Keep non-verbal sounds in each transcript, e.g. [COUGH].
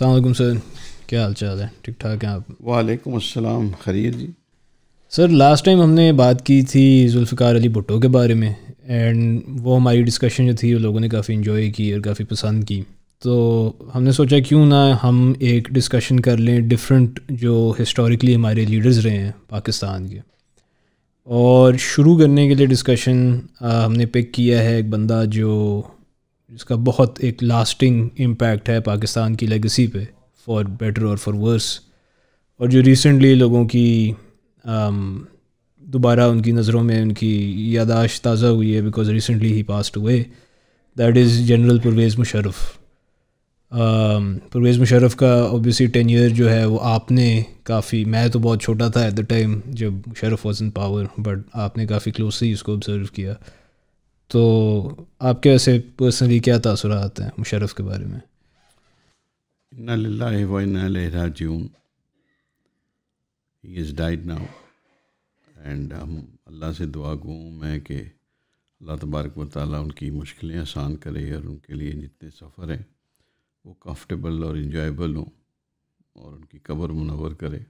अलकुम sir क्या हाल चाल है ठीक ठाक हैं आप वालेकुम अस्सलाम खरीद जी सर लास्ट टाइम हमने बात की थी जुल्फ़िकार अली भुट्टो के बारे में एंड वो हमारी डिस्कशन जो थी वो लोगों ने काफ़ी इन्जॉय की और काफ़ी पसंद की तो हमने सोचा क्यों ना हम एक डिस्कशन कर लें डिफरेंट जो हिस्टोरिकली हमारे लीडर्स रहे हैं पाकिस्तान के और शुरू करने के लिए डिस्कशन हमने पिक किया है एक बंदा जो जिसका बहुत एक लास्टिंग इम्पैक्ट है पाकिस्तान की लेगेसी पे फॉर बेटर और फॉर वर्स और जो रिसेंटली लोगों की um, दोबारा उनकी नज़रों में उनकी यादाश्त ताज़ा हुई है बिकॉज रिसेंटली ही पास्ट हुए that is general Pervez Musharraf Pervez Musharraf का ओबियसली टेन ईयर जो है वो आपने काफ़ी मैं तो बहुत छोटा था एट द टाइम जब Musharraf was in power but आपने काफ़ी क्लोजली उसको ऑब्ज़र्व किया तो आपके वैसे पर्सनली क्या आते हैं मुशरफ के बारे में इज़ नाउ एंड हम अल्लाह से दुआ गूँ मैं कि अल्लाह तबारक व ताली उनकी मुश्किलें आसान करे और उनके लिए जितने सफ़र हैं वो कंफर्टेबल और इन्जॉयबल हों और उनकी कब्र मुनवर करे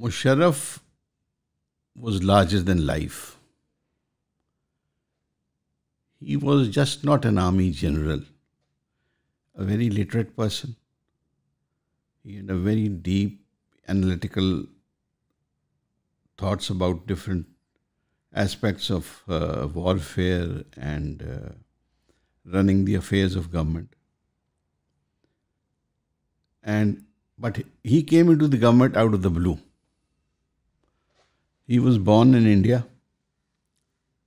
Musharraf was larger than life. He was just not an army general, a very literate person. He had a very deep analytical thoughts about different aspects of uh, warfare and uh, running the affairs of government. And but he came into the government out of the blue. He was born in India,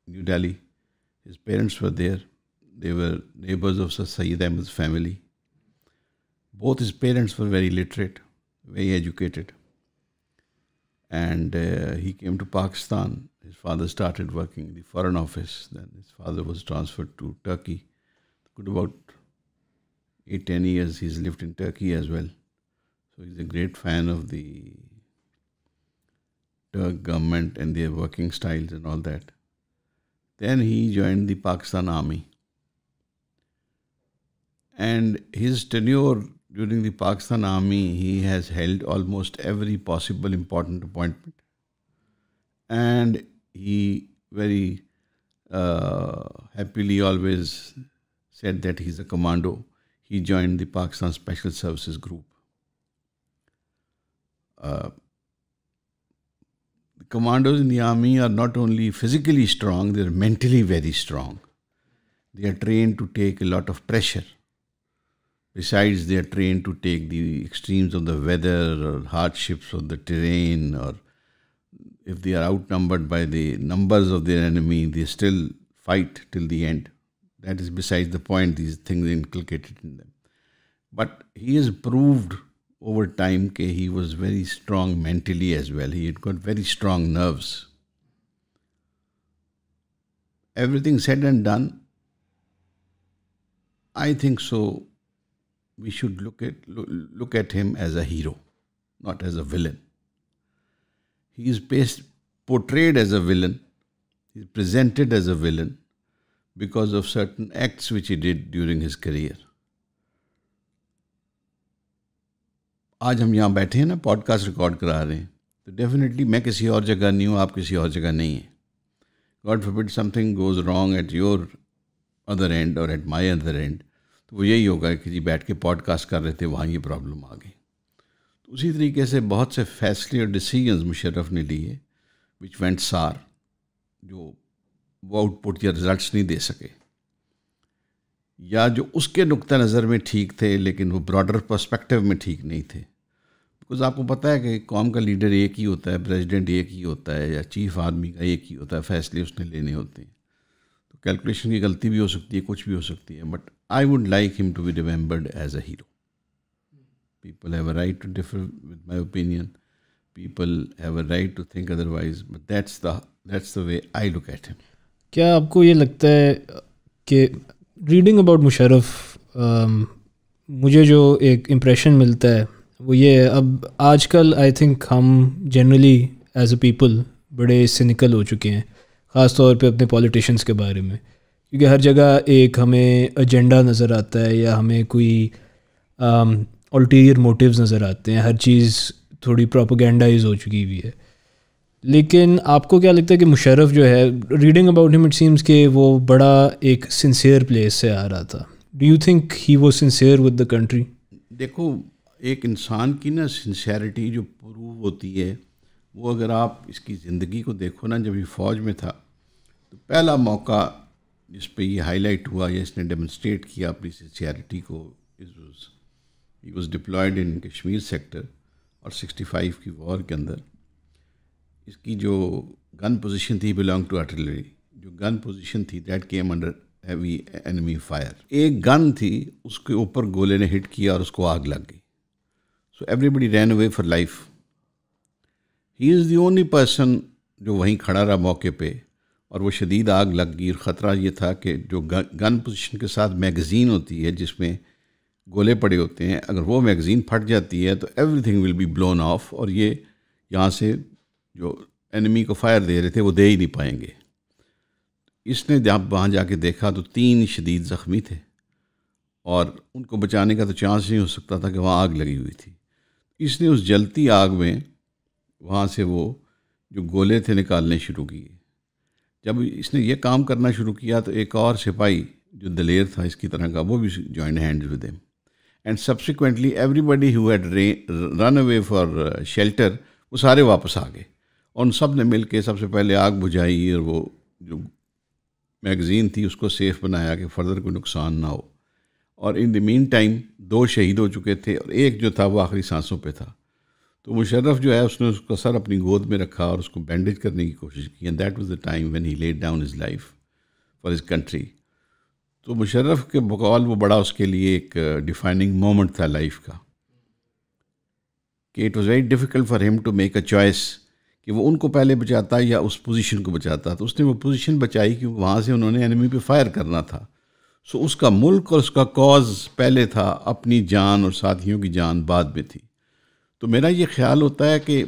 New Delhi. His parents were there. They were neighbors of Sir Sayyid Ahmed's family. Both his parents were very literate, very educated. And uh, he came to Pakistan. His father started working in the Foreign Office. Then his father was transferred to Turkey. Good about eight, ten years he's lived in Turkey as well. So he's a great fan of the uh, government and their working styles and all that. Then he joined the Pakistan Army. And his tenure during the Pakistan Army, he has held almost every possible important appointment. And he very uh, happily always said that he's a commando. He joined the Pakistan Special Services Group. Uh, the commandos in the army are not only physically strong, they are mentally very strong. They are trained to take a lot of pressure. Besides, they are trained to take the extremes of the weather or hardships of the terrain, or if they are outnumbered by the numbers of their enemy, they still fight till the end. That is besides the point, these things inculcated in them. But he has proved over time he was very strong mentally as well he had got very strong nerves everything said and done i think so we should look at look at him as a hero not as a villain he is based, portrayed as a villain he is presented as a villain because of certain acts which he did during his career आज हम यहाँ बैठे हैं ना podcast record करा रहे हैं तो डेफिनेटली मैं किसी और जगह नहीं हूँ आप किसी और जगह नहीं हैं God forbid something goes wrong at your other end और एट माई अदर एंड तो वो यही होगा कि जी बैठ के पॉडकास्ट कर रहे थे वहाँ ये प्रॉब्लम आ गई तो उसी तरीके से बहुत से फैसले और डिसीजंस मुशर्रफ ने लिए विच वेंट सार जो वो आउटपुट या रिजल्ट्स नहीं दे सके या जो उसके नुक़ नज़र में ठीक थे लेकिन वो ब्रॉडर पर्सपेक्टिव में ठीक नहीं थे बिकॉज आपको पता है कि कौम का लीडर एक ही होता है प्रेसिडेंट एक ही होता है या चीफ आर्मी का एक ही होता है फैसले उसने लेने होते हैं तो कैलकुलेशन की गलती भी हो सकती है कुछ भी हो सकती है but I would like him to be remembered as a hero people have a right to differ with my opinion people have a right to think otherwise but that's the that's the way i look क्या आपको ये लगता है कि reading about Musharraf मुझे जो एक impression मिलता है वो ये अब आजकल आई थिंक हम जनरली एज अ पीपल बड़े सिनिकल हो चुके हैं ख़ास तौर पे अपने पॉलिटिशियंस के बारे में क्योंकि हर जगह एक हमें एजेंडा नज़र आता है या हमें कोई अल्टीरियर मोटिव्स नज़र आते हैं हर चीज़ थोड़ी प्रोपोगेंडाइज हो चुकी हुई है लेकिन आपको क्या लगता है कि मुशरफ जो है reading about him it seems के वो बड़ा एक सिंसियर प्लेस से आ रहा था डू यू थिंक ही वो सिंसियर विद द कंट्री देखो एक इंसान की ना सिंसेरिटी जो प्रूव होती है वो अगर आप इसकी ज़िंदगी को देखो ना जब ये फ़ौज में था तो पहला मौका जिस पे ये हाईलाइट हुआ या इसने डेमोन्स्ट्रेट किया अपनी सिंसियरिटी को is was deployed in Kashmir sector और 65 की वॉर के अंदर इसकी जो गन पोजीशन थी बिलोंग टू आर्टिलरी जो गन पोजीशन थी that came under heavy enemy fire एक गन थी उसके ऊपर गोले ने हिट किया और उसको आग लग गई so everybody ran away for life he is the only person जो वहीं खड़ा रहा मौके पे और वो शदीद आग लग गई और ख़तरा ये था कि जो गन पोजीशन के साथ मैगज़ीन होती है जिसमें गोले पड़े होते हैं अगर वो मैगज़ीन फट जाती है तो everything will be blown off और ये यहाँ से जो एनिमी को फायर दे रहे थे वो दे ही नहीं पाएंगे इसने जब वहाँ जाके देखा तो तीन शदीद ज़ख्मी थे और उनको बचाने का तो चांस नहीं हो सकता था कि वहाँ आग लगी हुई थी इसने उस जलती आग में वहाँ से वो जो गोले थे निकालने शुरू किए जब इसने ये काम करना शुरू किया तो एक और सिपाही जो दलेर था इसकी तरह का वो भी join hands with him and subsequently everybody who had run away for shelter वो सारे वापस आ गए और उन सब ने मिल के सबसे पहले आग बुझाई और वो जो मैगज़ीन थी उसको सेफ़ बनाया कि फ़र्दर कोई नुकसान ना हो और इन द मीन टाइम दो शहीद हो चुके थे और एक जो था वो आखिरी सांसों पे था तो मुशर्रफ जो है उसने उसका सर अपनी गोद में रखा और उसको बैंडेज करने की कोशिश की and that was the time when he laid down his life for his country तो मुशर्रफ के बकौल वो बड़ा उसके लिए एक डिफाइनिंग uh, मोमेंट था लाइफ का कि it was very difficult for him to make a choice कि वो उनको पहले बचाता या उस पोजीशन को बचाता तो उसने वो पोजीशन बचाई क्योंकि वहाँ से उन्होंने एनिमी पे फायर करना था सो उसका मुल्क और उसका कॉज पहले था अपनी जान और साथियों की जान बाद में थी तो मेरा ये ख्याल होता है कि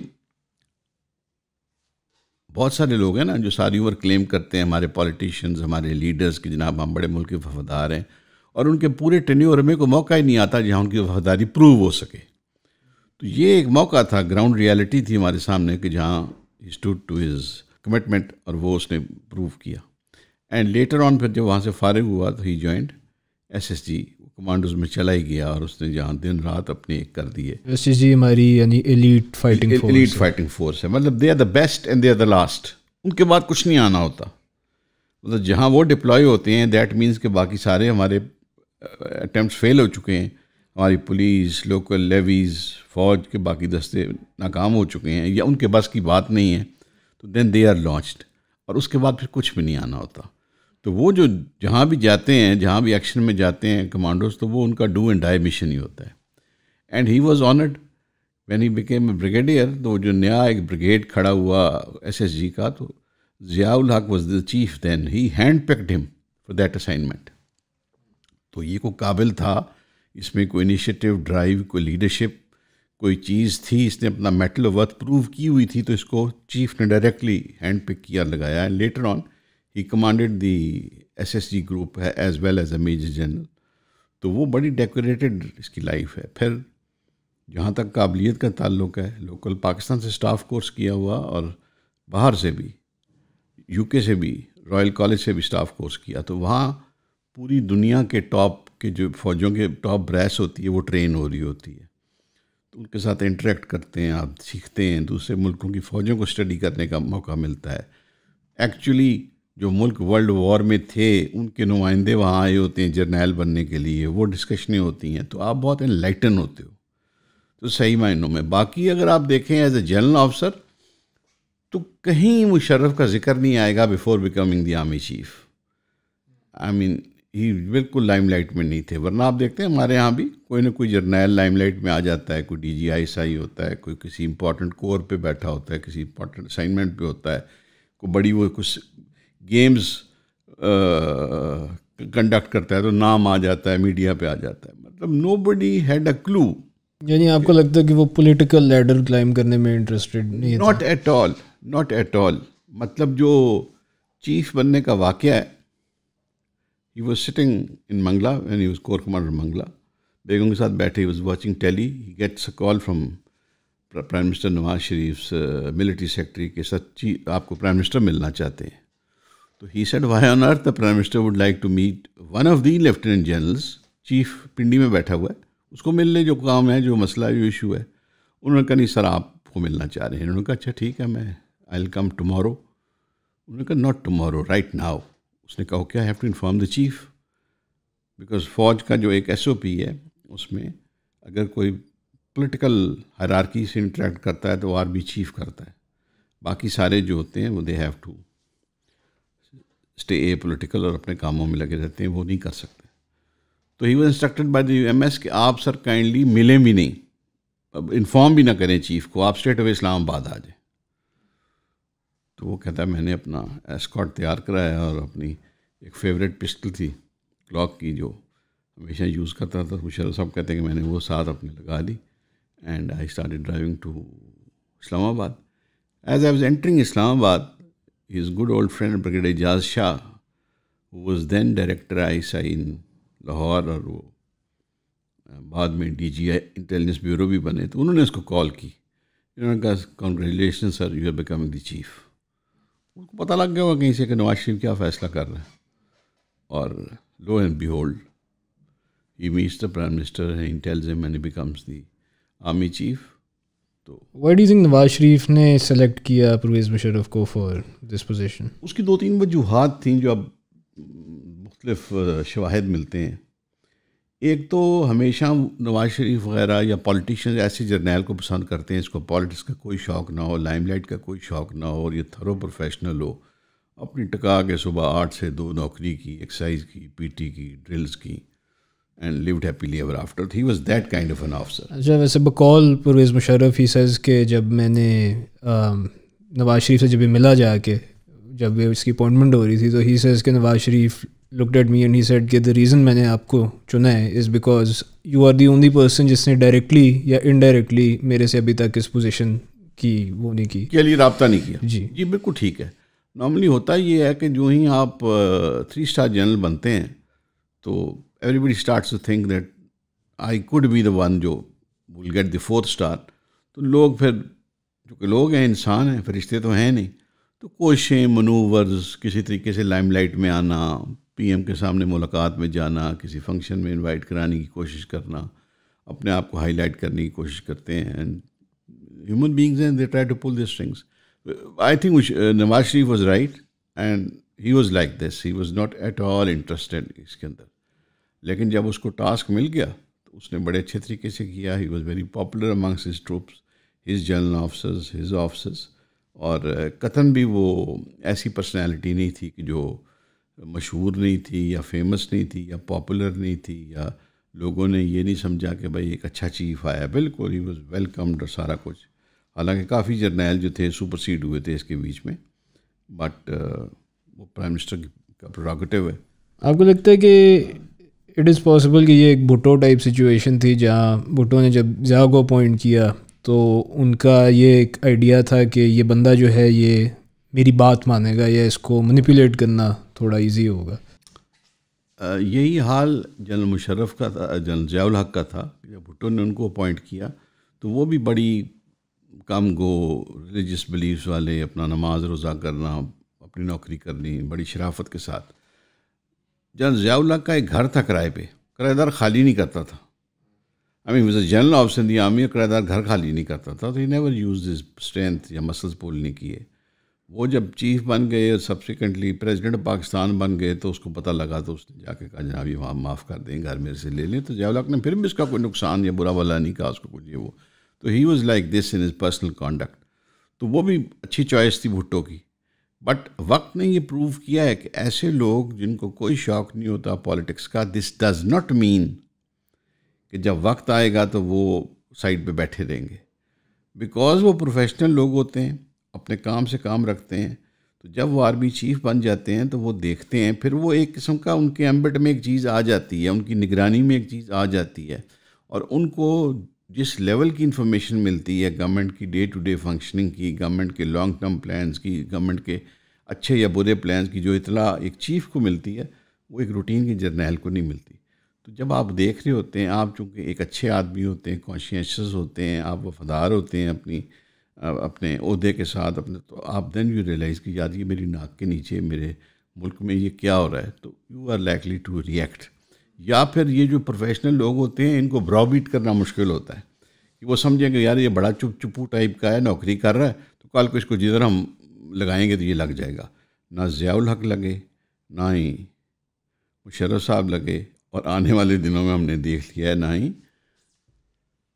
बहुत सारे लोग हैं ना जो सारी उम्र क्लेम करते हैं हमारे पॉलिटिशियंस हमारे लीडर्स कि जनाब हम बड़े मुल्क के वफादार हैं और उनके पूरे टेन्योर में को मौका ही नहीं आता जहाँ उनकी वफादारी प्रूव हो सके तो ये एक मौका था ग्राउंड रियलिटी थी हमारे सामने कि जहाँ स्टूड टू हिज कमिटमेंट और वो उसने प्रूव किया एंड लेटर ऑन फिर जब वहाँ से फारिग हुआ तो he joint S S G commandos में चला ही गया और उसने जहाँ दिन रात अपने एक कर दिए एस एस जी हमारी यानी elite fighting elite fighting force है मतलब they are the best and they are the last उनके बाद कुछ नहीं आना होता मतलब जहाँ वो डिप्लॉय होते हैं दैट मीन्स के बाकी सारे हमारे अटैम्प्ट फेल हो चुके हैं हमारी पुलिस लोकल लेवीज़ फ़ौज के बाकी दस्ते नाकाम हो चुके हैं या उनके बस की बात नहीं है तो देन दे आर लॉन्च्ड और उसके बाद फिर कुछ भी नहीं आना होता तो वो जो जहाँ भी जाते हैं जहाँ भी एक्शन में जाते हैं कमांडोज तो वो उनका डू एंड डाई मिशन ही होता है and he was honoured when he became a brigadier तो जो नया एक ब्रिगेड खड़ा हुआ एस एस जी का तो Zia-ul Haq was the chief then he hand picked him for that assignment तो ये को काबिल था इसमें कोई इनिशिएटिव ड्राइव कोई लीडरशिप कोई चीज़ थी इसने अपना मेटल वर्थ प्रूव की हुई थी तो इसको चीफ ने डायरेक्टली हैंड पिक किया लगाया later on he commanded the S S G group है as well as a major general तो वो बड़ी डेकोरेटेड इसकी लाइफ है फिर जहाँ तक काबिलियत का ताल्लुक है लोकल पाकिस्तान से स्टाफ कोर्स किया हुआ और बाहर से भी यूके से भी रॉयल कॉलेज से भी स्टाफ कोर्स किया तो वहाँ पूरी दुनिया के टॉप के जो फौजों के टॉप ब्रैस होती है वो ट्रेन हो रही होती है तो उनके साथ इंटरेक्ट करते हैं आप सीखते हैं दूसरे मुल्कों की फ़ौजों को स्टडी करने का मौका मिलता है एक्चुअली जो मुल्क वर्ल्ड वॉर में थे उनके नुमाइंदे वहाँ आए होते हैं जर्नैल बनने के लिए वो डिस्कशनें होती हैं तो आप बहुत इनलाइटन होते हो तो सही मायनों में बाकी अगर आप देखें एज ए जनरल ऑफिसर तो कहीं मुशर्रफ का जिक्र नहीं आएगा before becoming the army chief I mean he बिल्कुल लाइमलाइट में नहीं थे वरना आप देखते हैं हमारे यहाँ भी कोई ना कोई जर्नैल लाइमलाइट में आ जाता है कोई डी जी आई एस होता है कोई किसी इंपॉर्टेंट कोर पे बैठा होता है किसी इंपॉर्टेंट असाइनमेंट पे होता है कोई बड़ी वो कुछ गेम्स कंडक्ट करता है तो नाम आ जाता है मीडिया पे आ जाता है मतलब nobody had a clue यानी आपको लगता है कि वो पॉलिटिकल लेडर क्लाइम करने में इंटरेस्टेड नहीं not at all not at all मतलब जो चीफ बनने का वाक़ है he was sitting in Mangla and was corps commander Mangla बेगम के साथ बैठे was watching tele he gets a call from prime minister Nawaz Sharif military secretary के साथ आपको प्राइम मिनिस्टर मिलना चाहते हैं तो he said why on earth the prime minister would like to meet one of the lieutenant generals chief Pindi में बैठा हुआ है उसको मिलने जो काम है जो मसला है जो इशू है उन्होंने कहा नहीं सर आपको मिलना चाह रहे हैं उन्होंने कहा अच्छा ठीक है मैं आई विल कम टमोरो उन्होंने कहा नॉट टमोरो राइट नाउ उसने कहा okay I have to inform the chief because फौज का जो एक एस है उसमें अगर कोई पोलिटिकल हरारकी से इंटरेक्ट करता है तो आर्मी आर बी चीफ करता है बाकी सारे जो होते हैं वो they have to stay apolitical और अपने कामों में लगे रहते हैं वो नहीं कर सकते तो ही was instructed by the M S कि आप सर काइंडली मिलें भी नहीं अब इन्फॉर्म भी ना करें चीफ को आप स्टेट ऑफ इस्लामाबाद आ जाए तो वो कहता है मैंने अपना एस्कॉट तैयार कराया और अपनी एक फेवरेट पिस्टल थी क्लॉक की जो हमेशा यूज़ करता था मुशर साहब कहते हैं कि मैंने वो साथ अपने लगा ली and I start driving to Islamabad as I was entering Islamabad his good old friend Brigadier Jaz Shah, who was then director ISI in Lahore और वो बाद में D G I intelligence bureau भी बने तो उन्होंने उसको कॉल की उन्होंने कहा congratulation sir you are becoming the chief उनको पता लग गया होगा कहीं से कि नवाज शरीफ क्या फ़ैसला कर रहा है और lo and behold he meets the prime minister intelligence मैंने बिकम्स दी आर्मी चीफ तो वाई डू नवाज शरीफ ने सेलेक्ट किया परवेज़ मुशरफ को फॉर दिस पोजीशन उसकी दो तीन वजूहत थी जो अब मुख्तलफ शवाहद मिलते हैं एक तो हमेशा नवाज शरीफ वगैरह या पॉलिटिशियन ऐसे जर्नैल को पसंद करते हैं इसको पॉलिटिक्स का कोई शौक़ ना हो लाइमलाइट का कोई शौक़ ना हो और ये थरो प्रोफेशनल हो अपनी टका के सुबह आठ से दो नौकरी की एक्सरसाइज की पीटी की ड्रिल्स की and lived happily ever after. He was that kind of an officer. अच्छा वैसे बकौल परवेज मुशर्रफ ही सेज के जब मैंने um, नवाज शरीफ से जब मिला जाके जब इसकी अपॉइंटमेंट हो रही थी तो ही सेज के नवाज शरीफ looked at me and he said कि the reason मैंने आपको चुना है is because you are the only person जिसने डायरेक्टली या इनडायरेक्टली मेरे से अभी तक इस पोजिशन की वो नहीं की के लिए रबता नहीं किया जी जी बिल्कुल ठीक है नॉर्मली होता ये है कि जो ही आप थ्री स्टार जनरल बनते हैं तो everybody start to think that I could be the one जो will get the fourth star तो लोग फिर जो कि लोग हैं इंसान हैं फरिश्ते तो हैं नहीं तो कोशिशें मनूवर्स किसी तरीके से लाइमलाइट में आना पीएम के सामने मुलाकात में जाना किसी फंक्शन में इनवाइट कराने की कोशिश करना अपने आप को हाईलाइट करने की कोशिश करते हैं and human beings and they try to pull this things I think Nawaz Sharif was right and he was like this he was not at all interested इसके अंदर लेकिन जब उसको टास्क मिल गया तो उसने बड़े अच्छे तरीके से किया he was very popular amongst his troops his general officers his officers और uh, कतन भी वो ऐसी पर्सनैलिटी नहीं थी कि जो मशहूर नहीं थी या फेमस नहीं थी या पॉपुलर नहीं थी या लोगों ने ये नहीं समझा कि भाई एक अच्छा चीफ आया बिल्कुल ही वॉज़ वेलकम्ड और सारा कुछ हालांकि काफ़ी जर्नैल जो थे सुपरसीड हुए थे इसके बीच में बट uh, वो प्राइम मिनिस्टर का प्रोडक्टिव है आपको लगता है कि इट इज़ पॉसिबल कि ये एक भुटो टाइप सिचुएशन थी जहाँ भुटो ने जब को अपॉइंट किया तो उनका ये एक आइडिया था कि ये बंदा जो है ये मेरी बात मानेगा या इसको मनीपुलेट करना थोड़ा इजी होगा यही हाल जनरल मुशर्रफ का था जनरल जयाल हक का था जब भुटो ने उनको अपॉइंट किया तो वो भी बड़ी काम गो रिलीजियस बिलीव वाले अपना नमाज रोज़ा करना अपनी नौकरी करनी बड़ी शराफत के साथ जनरल जयाउल्ला का एक घर था किराए पे किराएदार खाली नहीं करता था I mean was general of in the army किराएदार घर खाली नहीं करता था तो he never use this strength या मसल्स पोल नहीं किए वो जब चीफ बन गए और सब्सिक्वेंटली प्रेजिडेंट पाकिस्तान बन गए तो उसको पता लगा तो उसने जाके कहा जनाब ये वहाँ माफ़ कर दें घर मेरे से ले लें तो जयाउल्लाक ने फिर भी इसका कोई नुकसान या बुरा वाला नहीं कहा उसको कुछ ये वो तो he was like this in his personal conduct तो वो भी अच्छी चॉइस थी भुट्टो की बट वक्त ने ये प्रूव किया है कि ऐसे लोग जिनको कोई शौक नहीं होता पॉलिटिक्स का दिस डज़ नॉट मीन कि जब वक्त आएगा तो वो साइड पे बैठे रहेंगे बिकॉज वो प्रोफेशनल लोग होते हैं अपने काम से काम रखते हैं तो जब वो आर्मी चीफ बन जाते हैं तो वो देखते हैं फिर वो एक किस्म का उनके एम्बेट में एक चीज़ आ जाती है उनकी निगरानी में एक चीज़ आ जाती है और उनको जिस लेवल की इंफॉर्मेशन मिलती है गवर्नमेंट की डे टू डे फंक्शनिंग की गवर्नमेंट के लॉन्ग टर्म प्लान्स की गवर्नमेंट के अच्छे या बुरे प्लान्स की जो इतला एक चीफ को मिलती है वो एक रूटीन के जर्नल को नहीं मिलती तो जब आप देख रहे होते हैं आप चूँकि एक अच्छे आदमी होते हैं कॉन्शियस होते हैं आप वफादार होते हैं अपनी अपने अहदे के साथ अपने तो आप देन यू रियलाइज़ कि याद ये मेरी नाक के नीचे मेरे मुल्क में ये क्या हो रहा है तो you are likely to react या फिर ये जो प्रोफेशनल लोग होते हैं इनको ब्रॉबीट करना मुश्किल होता है कि वो समझेंगे यार ये बड़ा चुप चुपू टाइप का है नौकरी कर रहा है तो कल को इसको जिधर हम लगाएंगे तो ये लग जाएगा ना ज़ियाउल हक लगे ना ही मुशरफ साहब लगे और आने वाले दिनों में हमने देख लिया है ना ही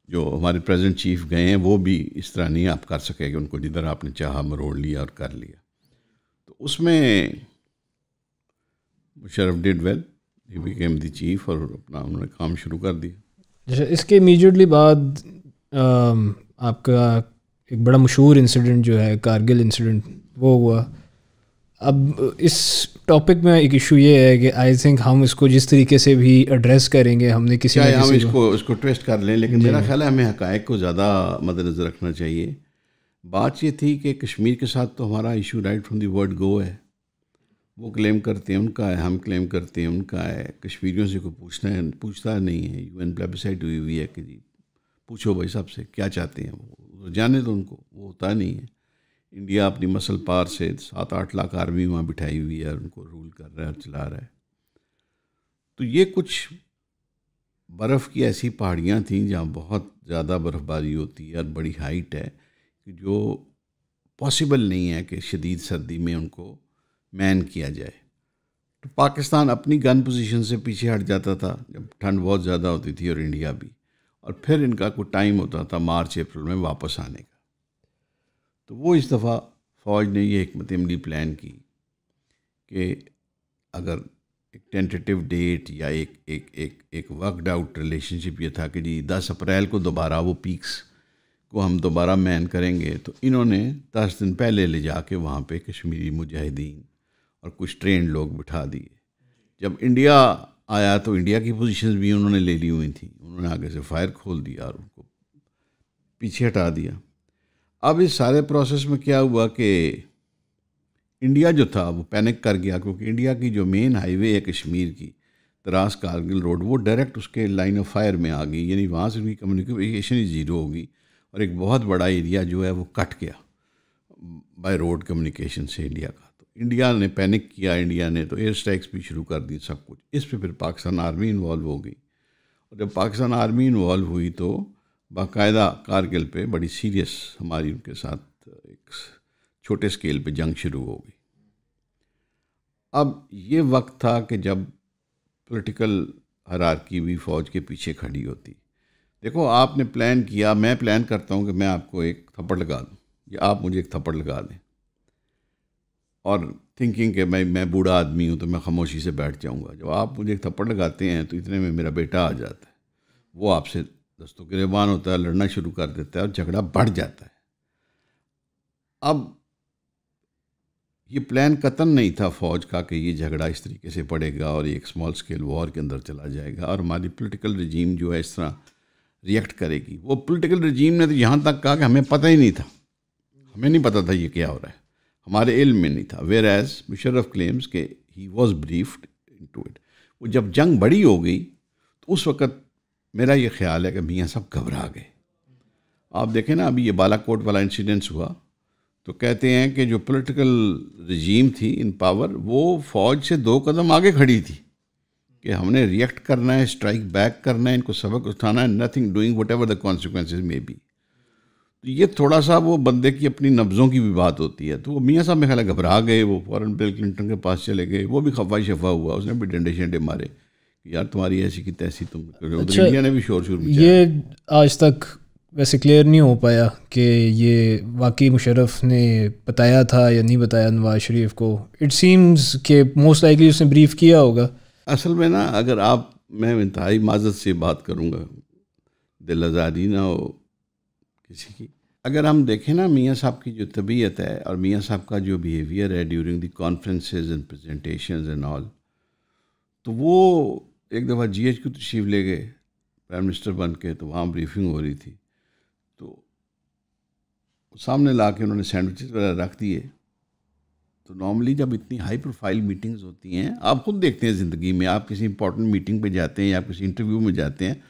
जो हमारे प्रेजेंट चीफ गए हैं वो भी इस तरह नहीं आप कर सके कि उनको जिधर आपने चाह मरोड़ लिया और कर लिया तो उसमें Musharraf did well became the chief और अपना उन्होंने काम शुरू कर दिया जैसे अच्छा, इसके इमीजिएटली बाद um, आपका एक बड़ा मशहूर इंसिडेंट जो है कारगिल इंसिडेंट वो हुआ अब इस टॉपिक में एक इशू ये है कि आई थिंक हम इसको जिस तरीके से भी एड्रेस करेंगे हमने किसी ना हम इसको इसको ट्विस्ट कर लें लेकिन मेरा ख्याल है हमें हकायक को ज़्यादा मद्दनज़र रखना चाहिए बात ये थी कि कश्मीर के साथ तो हमारा issue right from the word go है वो क्लेम करते हैं उनका है हम क्लेम करते हैं उनका है कश्मीरियों से कोई पूछना है पूछता नहीं है यू एन वेबसाइट हुई हुई है कि जी पूछो भाई साहब से क्या चाहते हैं वो तो जाने तो उनको वो होता नहीं है इंडिया अपनी मसल पार से सात आठ लाख आर्मी वहाँ बिठाई हुई है और उनको रूल कर रहा है और चला रहा है तो ये कुछ बर्फ़ की ऐसी पहाड़ियाँ थी जहाँ बहुत ज़्यादा बर्फ़बारी होती है और बड़ी हाइट है कि जो पॉसिबल नहीं है कि शदीद सर्दी में उनको मैन किया जाए तो पाकिस्तान अपनी गन पोजीशन से पीछे हट जाता था जब ठंड बहुत ज़्यादा होती थी और इंडिया भी और फिर इनका कोई टाइम होता था मार्च अप्रैल में वापस आने का तो वो इस दफ़ा फ़ौज ने ये हमत अमली प्लान की कि अगर एक टेंटेटिव डेट या एक एक एक एक वर्कड आउट रिलेशनशिप ये था कि जी दस अप्रैल को दोबारा वो पीक्स को हम दोबारा मैन करेंगे तो इन्होंने दस दिन पहले ले जाके वहाँ पे कश्मीरी मुजाहिदीन और कुछ ट्रेन लोग बिठा दिए जब इंडिया आया तो इंडिया की पोजीशंस भी उन्होंने ले ली हुई थी उन्होंने आगे से फायर खोल दिया और उनको पीछे हटा दिया अब इस सारे प्रोसेस में क्या हुआ कि इंडिया जो था वो पैनिक कर गया क्योंकि इंडिया की जो मेन हाईवे है कश्मीर की तरास कारगिल रोड वो डायरेक्ट उसके लाइन ऑफ फायर में आ गई यानी वहाँ से उनकी कम्युनिकेशन ही ज़ीरो होगी और एक बहुत बड़ा एरिया जो है वो कट गया बाय रोड कम्युनिकेशन से इंडिया का इंडिया ने पैनिक किया इंडिया ने तो एयर स्ट्राइक्स भी शुरू कर दी सब कुछ इस पर फिर पाकिस्तान आर्मी इन्वॉल्व हो गई और जब पाकिस्तान आर्मी इन्वॉल्व हुई तो बाकायदा कारगिल पे बड़ी सीरियस हमारी उनके साथ एक छोटे स्केल पे जंग शुरू हो गई अब ये वक्त था कि जब पॉलिटिकल हरारकी भी फ़ौज के पीछे खड़ी होती देखो आपने प्लान किया मैं प्लान करता हूँ कि मैं आपको एक थप्पड़ लगा दूँ या आप मुझे एक थप्पड़ लगा दें और थिंकिंग के भाई मैं बूढ़ा आदमी हूँ तो मैं खामोशी से बैठ जाऊँगा जब आप मुझे एक थप्पड़ लगाते हैं तो इतने में मेरा बेटा आ जाता है वो आपसे दस्तों के रेबान होता है लड़ना शुरू कर देता है और झगड़ा बढ़ जाता है अब ये प्लान कतन नहीं था फ़ौज का कि ये झगड़ा इस तरीके से पड़ेगा और ये एक स्मॉल स्केल वॉर के अंदर चला जाएगा और हमारी पोलिटिकल रजीम जो है इस तरह रिएक्ट करेगी वो पोलिटिकल रजीम ने तो यहाँ तक कहा कि हमें पता ही नहीं था हमें नहीं पता था ये क्या हो रहा है हमारे इल्म में नहीं था वेर एज मुशर्रफ क्लेम्स के he was briefed into it वो जब जंग बड़ी हो गई तो उस वक़्त मेरा ये ख्याल है कि मियाँ सब घबरा गए आप देखें ना अभी ये बालाकोट वाला इंसिडेंट्स हुआ तो कहते हैं कि जो पॉलिटिकल रजीम थी इन पावर वो फौज से दो कदम आगे खड़ी थी कि हमने रिएक्ट करना है स्ट्राइक बैक करना है इनको सबक उठाना है nothing doing whatever the consequences may be तो ये थोड़ा सा वो बंदे की अपनी नब्ज़ों की भी बात होती है तो वो मियाँ साहब मेरे ख्याल घबरा गए वो फ़ौरन बिल क्लिंटन के पास चले गए वो भी खफा शफा हुआ उसने भी डंडे शंडे मारे यार तुम्हारी ऐसी की तैसी तुम अच्छा, इंडिया ने भी शोर शोर ये आज तक वैसे क्लियर नहीं हो पाया कि ये वाकई मुशरफ ने बताया था या नहीं बताया नवाज शरीफ को इट सीम्स के मोस्ट लाइकली उसने ब्रीफ किया होगा असल में ना अगर आप मैं इंतहाई माजत से बात करूँगा दिल आज़ादी ना हो किसी की अगर हम देखें ना मियाँ साहब की जो तबीयत है और मियाँ साहब का जो बिहेवियर है during the conferences and presentation and all तो वो एक दफ़ा जी एच क्यू तशीफ ले गए प्राइम मिनिस्टर बन के तो वहाँ ब्रीफिंग हो रही थी तो सामने ला के उन्होंने सैंडविचेस वगैरह रख दिए तो नॉर्मली जब इतनी हाई प्रोफाइल मीटिंग्स होती हैं आप खुद देखते हैं ज़िंदगी में आप किसी इंपॉर्टेंट मीटिंग पे जाते हैं या किसी इंटरव्यू में जाते हैं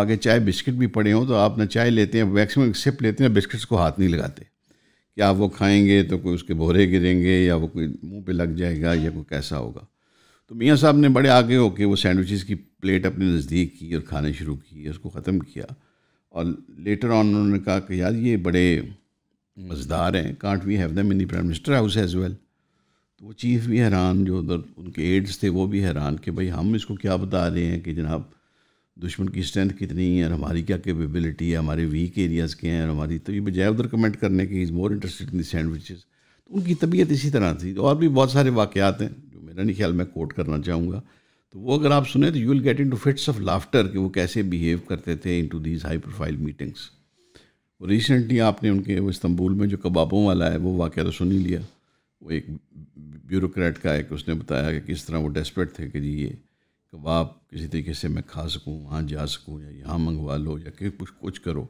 आगे चाय बिस्किट भी पड़े हों तो आप ना चाय लेते हैं मैक्सिमम सिप लेते हैं बिस्किट्स को हाथ नहीं लगाते कि आप वो खाएंगे तो कोई उसके भोरे गिरेंगे या वो कोई मुंह पे लग जाएगा या कोई कैसा होगा तो मियाँ साहब ने बड़े आगे होके वो सैंडविचेस की प्लेट अपने नज़दीक की और खाने शुरू की उसको ख़त्म किया और लेटर ऑन उन्होंने कहा कि यार ये बड़े मज़ेदार हैं can't we have them in prime minister house as well तो वो चीफ़ भी हैरान जो उधर उनके एड्स थे वो भी हैरान कि भाई हम इसको क्या बता रहे हैं कि जनाब दुश्मन की स्ट्रेंथ कितनी है और हमारी क्या कैपेबिलिटी है हमारे वीक एरियाज़ के हैं और हमारी तो ये बजाय उधर कमेंट करने के is more interested in sandwiches तो उनकी तबीयत इसी तरह थी तो और भी बहुत सारे वाक़ात हैं जो मेरा नहीं ख्याल मैं कोट करना चाहूँगा तो वो अगर आप सुने तो you will get into fits of laughter कि वो कैसे बिहेव करते थे into these high profile meetings और रिसेंटली आपने उनके वो इस्तंबुल में जो कबाबों वाला है वो वाक़ तो सुन ही लिया वो एक ब्यूरोक्रेट का एक उसने बताया कि किस तरह वो डेस्परेट थे कि जी ये कबाब किसी तरीके से मैं खा सकूँ वहाँ जा सकूँ या यहाँ मंगवा लो या कि कुछ कुछ करो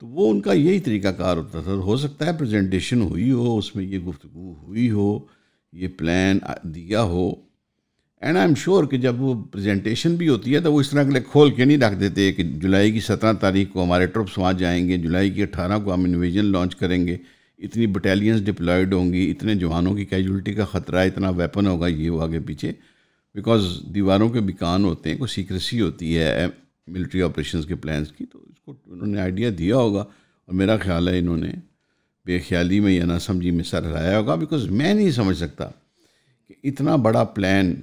तो वो उनका यही तरीकाकार होता था हो सकता है प्रेजेंटेशन हुई हो उसमें ये गुफ्तु हुई हो ये प्लान दिया हो एंड आई एम श्योर कि जब वो प्रेजेंटेशन भी होती है तो वो इस तरह के लिए खोल के नहीं रख देते कि जुलाई की सत्रह तारीख को हमारे ट्रुप्स वहाँ जाएंगे जुलाई की अट्ठारह को हम इन्वेजन लॉन्च करेंगे इतनी बटालियंस डिप्लॉयड होंगी इतने जवानों की कैजुअलिटी का ख़तरा इतना वेपन होगा ये हो आगे पीछे बिकॉज दीवारों के बिकान होते हैं कोई सीक्रेसी होती है मिलिट्री ऑपरेशंस के प्लान्स की तो इसको उन्होंने आइडिया दिया होगा और मेरा ख्याल है इन्होंने बेख्याली में या ना समझी में सर हराया होगा बिकॉज मैं नहीं समझ सकता कि इतना बड़ा प्लान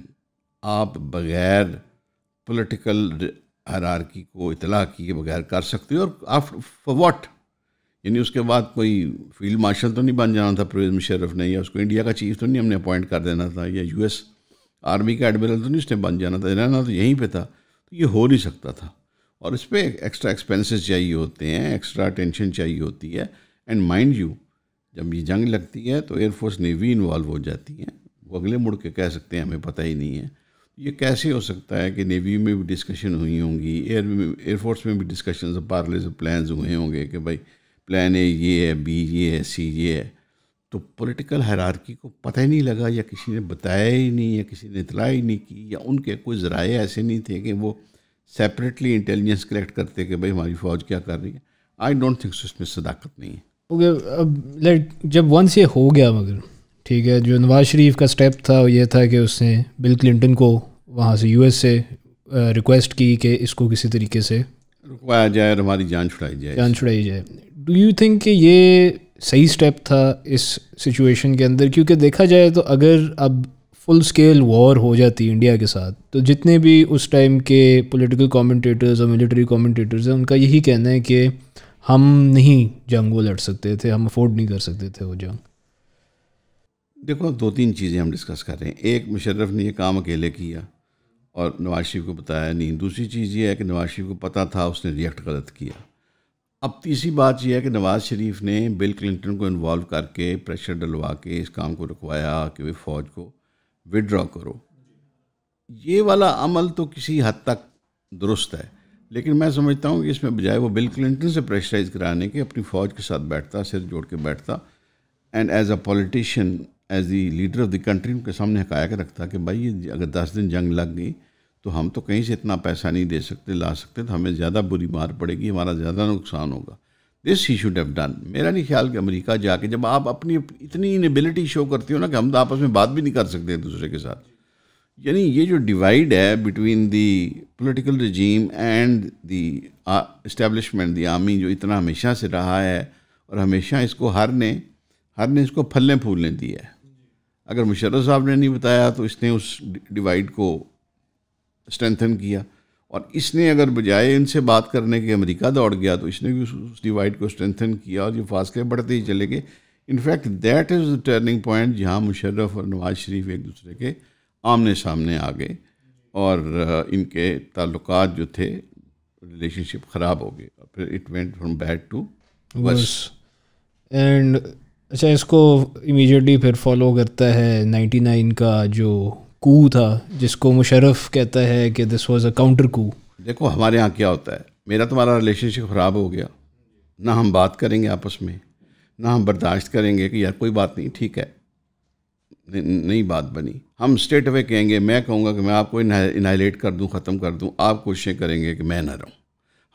आप बग़ैर पोलिटिकल हरारकी को इतला किए बगैर कर सकते हो और आफ्टर फॉर वॉट यानी उसके बाद कोई फील्ड मार्शल तो नहीं बन जाना था परवेज़ मुशरफ ने या उसको इंडिया का चीफ तो नहीं हमने अपॉइंट कर देना था या यूएस आर्मी का एडमिरल तो नहीं उसने बन जाना था रहना तो यहीं पे था तो ये हो नहीं सकता था और इस पर एक्स्ट्रा एक्सपेंसेस चाहिए होते हैं एक्स्ट्रा टेंशन चाहिए होती है एंड माइंड यू जब ये जंग लगती है तो एयरफोर्स नेवी इन्वॉल्व हो जाती हैं वो अगले मुड़ के कह सकते हैं हमें पता ही नहीं है ये कैसे हो सकता है कि नेवी में भी डिस्कशन हुई होंगी एयर एयरफोर्स में भी डिस्कशन पार्ले से प्लान्स हुए होंगे कि भाई प्लान ए ये है बी ये है सी ये है तो पॉलिटिकल हैरारकी को पता ही नहीं लगा या किसी ने बताया ही नहीं या किसी ने इतला ही नहीं की या उनके कोई ज़राए ऐसे नहीं थे कि वो सेपरेटली इंटेलिजेंस कलेक्ट करते कि भाई हमारी फ़ौज क्या कर रही है आई डोंट थिंक उसमें सदाकत नहीं है ओके अब लाइक जब वंस ये हो गया मगर ठीक है जो नवाज़ शरीफ का स्टेप था वो ये था कि उसने बिल क्लिंटन को वहाँ से यू से रिक्वेस्ट की कि इसको किसी तरीके से रुकवाया जाए और हमारी जान छुड़ाई जाए जान छुड़ाई जाए डू यू थिंक कि ये सही स्टेप था इस सिचुएशन के अंदर क्योंकि देखा जाए तो अगर अब फुल स्केल वॉर हो जाती इंडिया के साथ तो जितने भी उस टाइम के पॉलिटिकल कमेंटेटर्स और मिलिट्री कमेंटेटर्स हैं उनका यही कहना है कि हम नहीं जंग वो लड़ सकते थे हम अफोर्ड नहीं कर सकते थे वो जंग देखो दो तीन चीज़ें हम डिस्कस कर रहे हैं एक मुशर्रफ ने ये काम अकेले किया और नवाज शरीफ को बताया नहीं दूसरी चीज़ ये है कि नवाज शरीफ को पता था उसने रिएक्ट गलत किया अब तीसरी बात यह है कि नवाज़ शरीफ ने बिल क्लिंटन को इन्वॉल्व करके प्रेशर डलवा के इस काम को रखवाया कि वे फ़ौज को विड्रॉ करो ये वाला अमल तो किसी हद तक दुरुस्त है लेकिन मैं समझता हूँ कि इसमें बजाय वो बिल क्लिंटन से प्रेशराइज कराने के अपनी फ़ौज के साथ बैठता सिर जोड़ के बैठता and as a politician as the leader of the country उनके सामने हकायक रखता कि भाई ये अगर दस दिन जंग लग गई तो हम तो कहीं से इतना पैसा नहीं दे सकते ला सकते तो हमें ज़्यादा बुरी मार पड़ेगी हमारा ज़्यादा नुकसान होगा this he should have done मेरा नहीं ख्याल कि अमेरिका जाके जब आप अपनी इतनी इनबिलिटी शो करती हो ना कि हम तो आपस में बात भी नहीं कर सकते एक दूसरे के साथ यानी ये जो डिवाइड है between the political regime and the establishment the army जो इतना हमेशा से रहा है और हमेशा इसको हर ने हर ने इसको फलने फूलने दिया है अगर मुशर्रफ साहब ने नहीं बताया तो इसने उस डिवाइड को स्ट्रेंथन किया और इसने अगर बजाय इनसे बात करने के अमेरिका दौड़ गया तो इसने भी उस डिवाइड को स्ट्रेंथन किया और ये फासले बढ़ते ही चले गए in fact that is the turning point जहाँ मुशर्रफ और नवाज शरीफ एक दूसरे के आमने सामने आ गए और इनके ताल्लुक जो थे रिलेशनशिप ख़राब हो गए फिर it went from bad to worse and अच्छा इसको इमीडिएटली फिर फॉलो करता है 99 का जो कू था जिसको मुशरफ कहता है कि this was a counter coup देखो हमारे यहाँ क्या होता है मेरा तुम्हारा रिलेशनशिप ख़राब हो गया ना हम बात करेंगे आपस में ना हम बर्दाश्त करेंगे कि यार कोई बात नहीं ठीक है नई बात बनी हम स्ट्रेट अवे कहेंगे मैं कहूँगा कि मैं आपको इनाइलेट कर दूँ ख़त्म कर दूँ आप कोशिशें करेंगे कि मैं ना रहूँ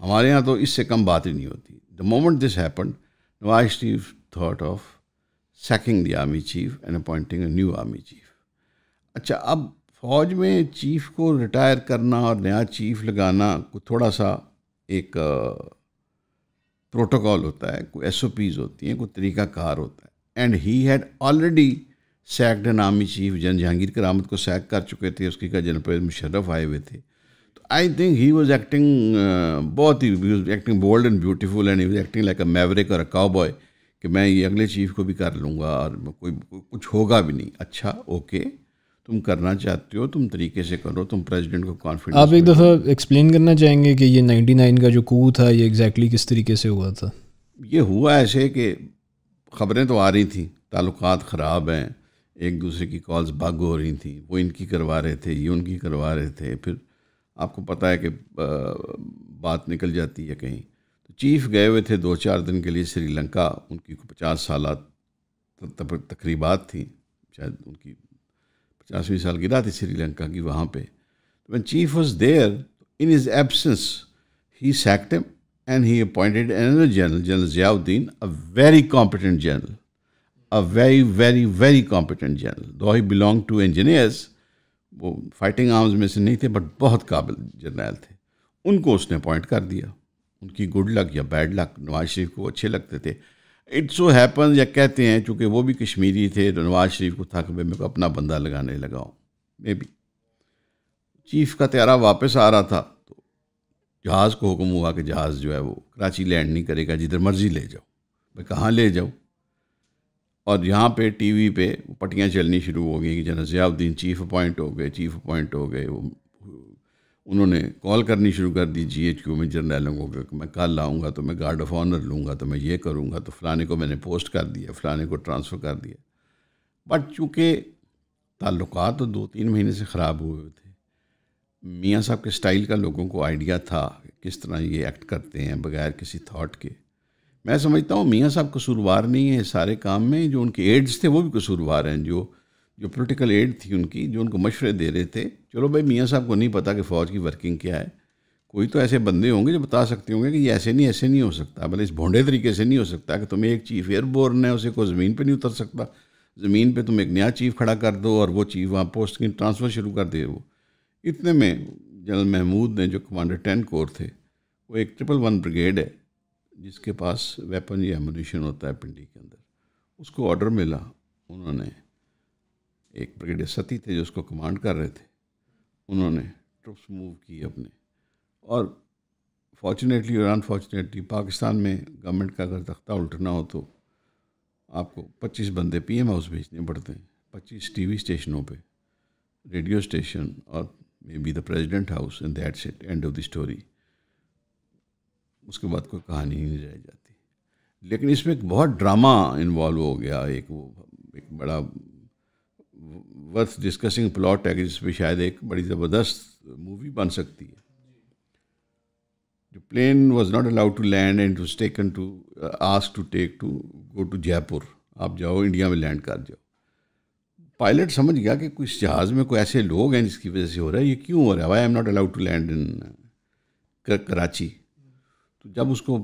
हमारे यहाँ तो इससे कम बात ही नहीं होती the moment this happen Nawaz Sharif thought of sacking the army chief and appointing a new army chief अच्छा अब फौज में चीफ को रिटायर करना और नया चीफ लगाना को थोड़ा सा एक प्रोटोकॉल होता है कोई एस होती हैं कोई तरीकाकार होता है and he had already sacked and army chief gen Jehangir करामत को सैक कर चुके थे उसकी का जनपद मुशर्रफ आए हुए थे तो I think he was acting बहुत ही acting bold and beautiful and he acting like a maverick और अ काउ बॉय कि मैं ये अगले चीफ को भी कर लूँगा और कोई कुछ होगा भी नहीं अच्छा ओके okay. तुम करना चाहते हो तुम तरीके से करो तुम प्रेसिडेंट को कॉन्फिडेंस आप एक दफ़ा एक्सप्लेन करना चाहेंगे कि ये 99 का जो कू था ये एग्जैक्टली exactly किस तरीके से हुआ था ये हुआ ऐसे कि खबरें तो आ रही थी ताल्लुक ख़राब हैं एक दूसरे की कॉल्स बग हो रही थी वो इनकी करवा रहे थे ये उनकी करवा रहे थे फिर आपको पता है कि बात निकल जाती है कहीं तो चीफ गए हुए थे दो चार दिन के लिए श्रीलंका उनकी पचास साल तकरीबा थी शायद उनकी पचासवीं साल सालगिरह थी श्रीलंका की वहाँ पे तो one chief was there in his absence he sacked him and he appointed another general general Ziauddin a very competent general a very very very competent general though he belong to engineers वो फाइटिंग आर्म्स में से नहीं थे but बहुत काबिल general थे उनको उसने अपॉइंट कर दिया उनकी गुड लक या बैड लक नवाज शरीफ को अच्छे लगते थे इट सो हैपन या कहते हैं चूँकि वो भी कश्मीरी थे तो नवाज शरीफ को था कि भाई मेरे को अपना बंदा लगाने लगाओ मे बी चीफ का त्यारा वापस आ रहा था तो जहाज़ को हुक्म हुआ कि जहाज़ जो है वो कराची लैंड नहीं करेगा जिधर मर्ज़ी ले जाओ मैं कहाँ ले जाऊँ और यहाँ पे टीवी पे पट्टियाँ चलनी शुरू हो गई कि जना जियाउद्दीन चीफ अपॉइंट हो गए चीफ अपॉइंट हो गए वो उन्होंने कॉल करनी शुरू कर दी जी एच क्यू में जर्नलों को क्योंकि मैं कल आऊँगा तो मैं गार्ड ऑफ ऑनर लूँगा तो मैं ये करूँगा तो फ़लाने को मैंने पोस्ट कर दिया फ़लाने को ट्रांसफ़र कर दिया बट चूँकि ताल्लुक तो दो तीन महीने से ख़राब हुए थे मियाँ साहब के स्टाइल का लोगों को आइडिया था किस तरह ये एक्ट करते हैं बगैर किसी थाट के मैं समझता हूँ मियाँ साहब कसूरवार नहीं है सारे काम में जो उनके एड्स थे वो भी कसूरवार हैं जो जो पोलिटिकल एड थी उनकी जो उनको मशवरे दे रहे थे चलो भाई मियाँ साहब को नहीं पता कि फ़ौज की वर्किंग क्या है कोई तो ऐसे बंदे होंगे जो बता सकते होंगे कि ये ऐसे नहीं ऐसे नहीं हो सकता भले इस भोंडे तरीके से नहीं हो सकता कि तुम्हें एक चीफ एयरबोर्न है उसे को ज़मीन पर नहीं उतर सकता ज़मीन पर तुम एक नया चीफ खड़ा कर दो और वो चीफ वहाँ पोस्ट की ट्रांसफ़र शुरू कर दे वो इतने में जनरल महमूद ने जो कमांडर टेन कोर थे वो एक ट्रिपल वन ब्रिगेड है जिसके पास वेपन या एमोनीशन होता है पिंडी के अंदर उसको ऑर्डर मिला उन्होंने एक ब्रिगेडियर सती थे जो उसको कमांड कर रहे थे उन्होंने ट्रुप्स मूव की अपने और फॉर्चुनेटली और अनफॉर्चुनेटली पाकिस्तान में गवर्नमेंट का अगर तख्ता उल्टना हो तो आपको 25 बंदे पी एम हाउस भेजने पड़ते हैं 25 टीवी स्टेशनों पे रेडियो स्टेशन और may be the president house in that set end of the story उसके बाद कोई कहानी नहीं रह जाती लेकिन इसमें एक बहुत ड्रामा इन्वॉल्व हो गया एक वो एक बड़ा वर्थ डिस्कसिंग प्लॉट है जिस पर शायद एक बड़ी ज़बरदस्त मूवी बन सकती है the plane was not allowed to land and to was to ask to take to go to Jaipur आप जाओ इंडिया में लैंड कर जाओ पायलट समझ गया कि कुछ जहाज़ में कोई ऐसे लोग हैं जिसकी वजह से हो रहा है ये क्यों हो रहा है why am not allowed to land in Karachi तो जब उसको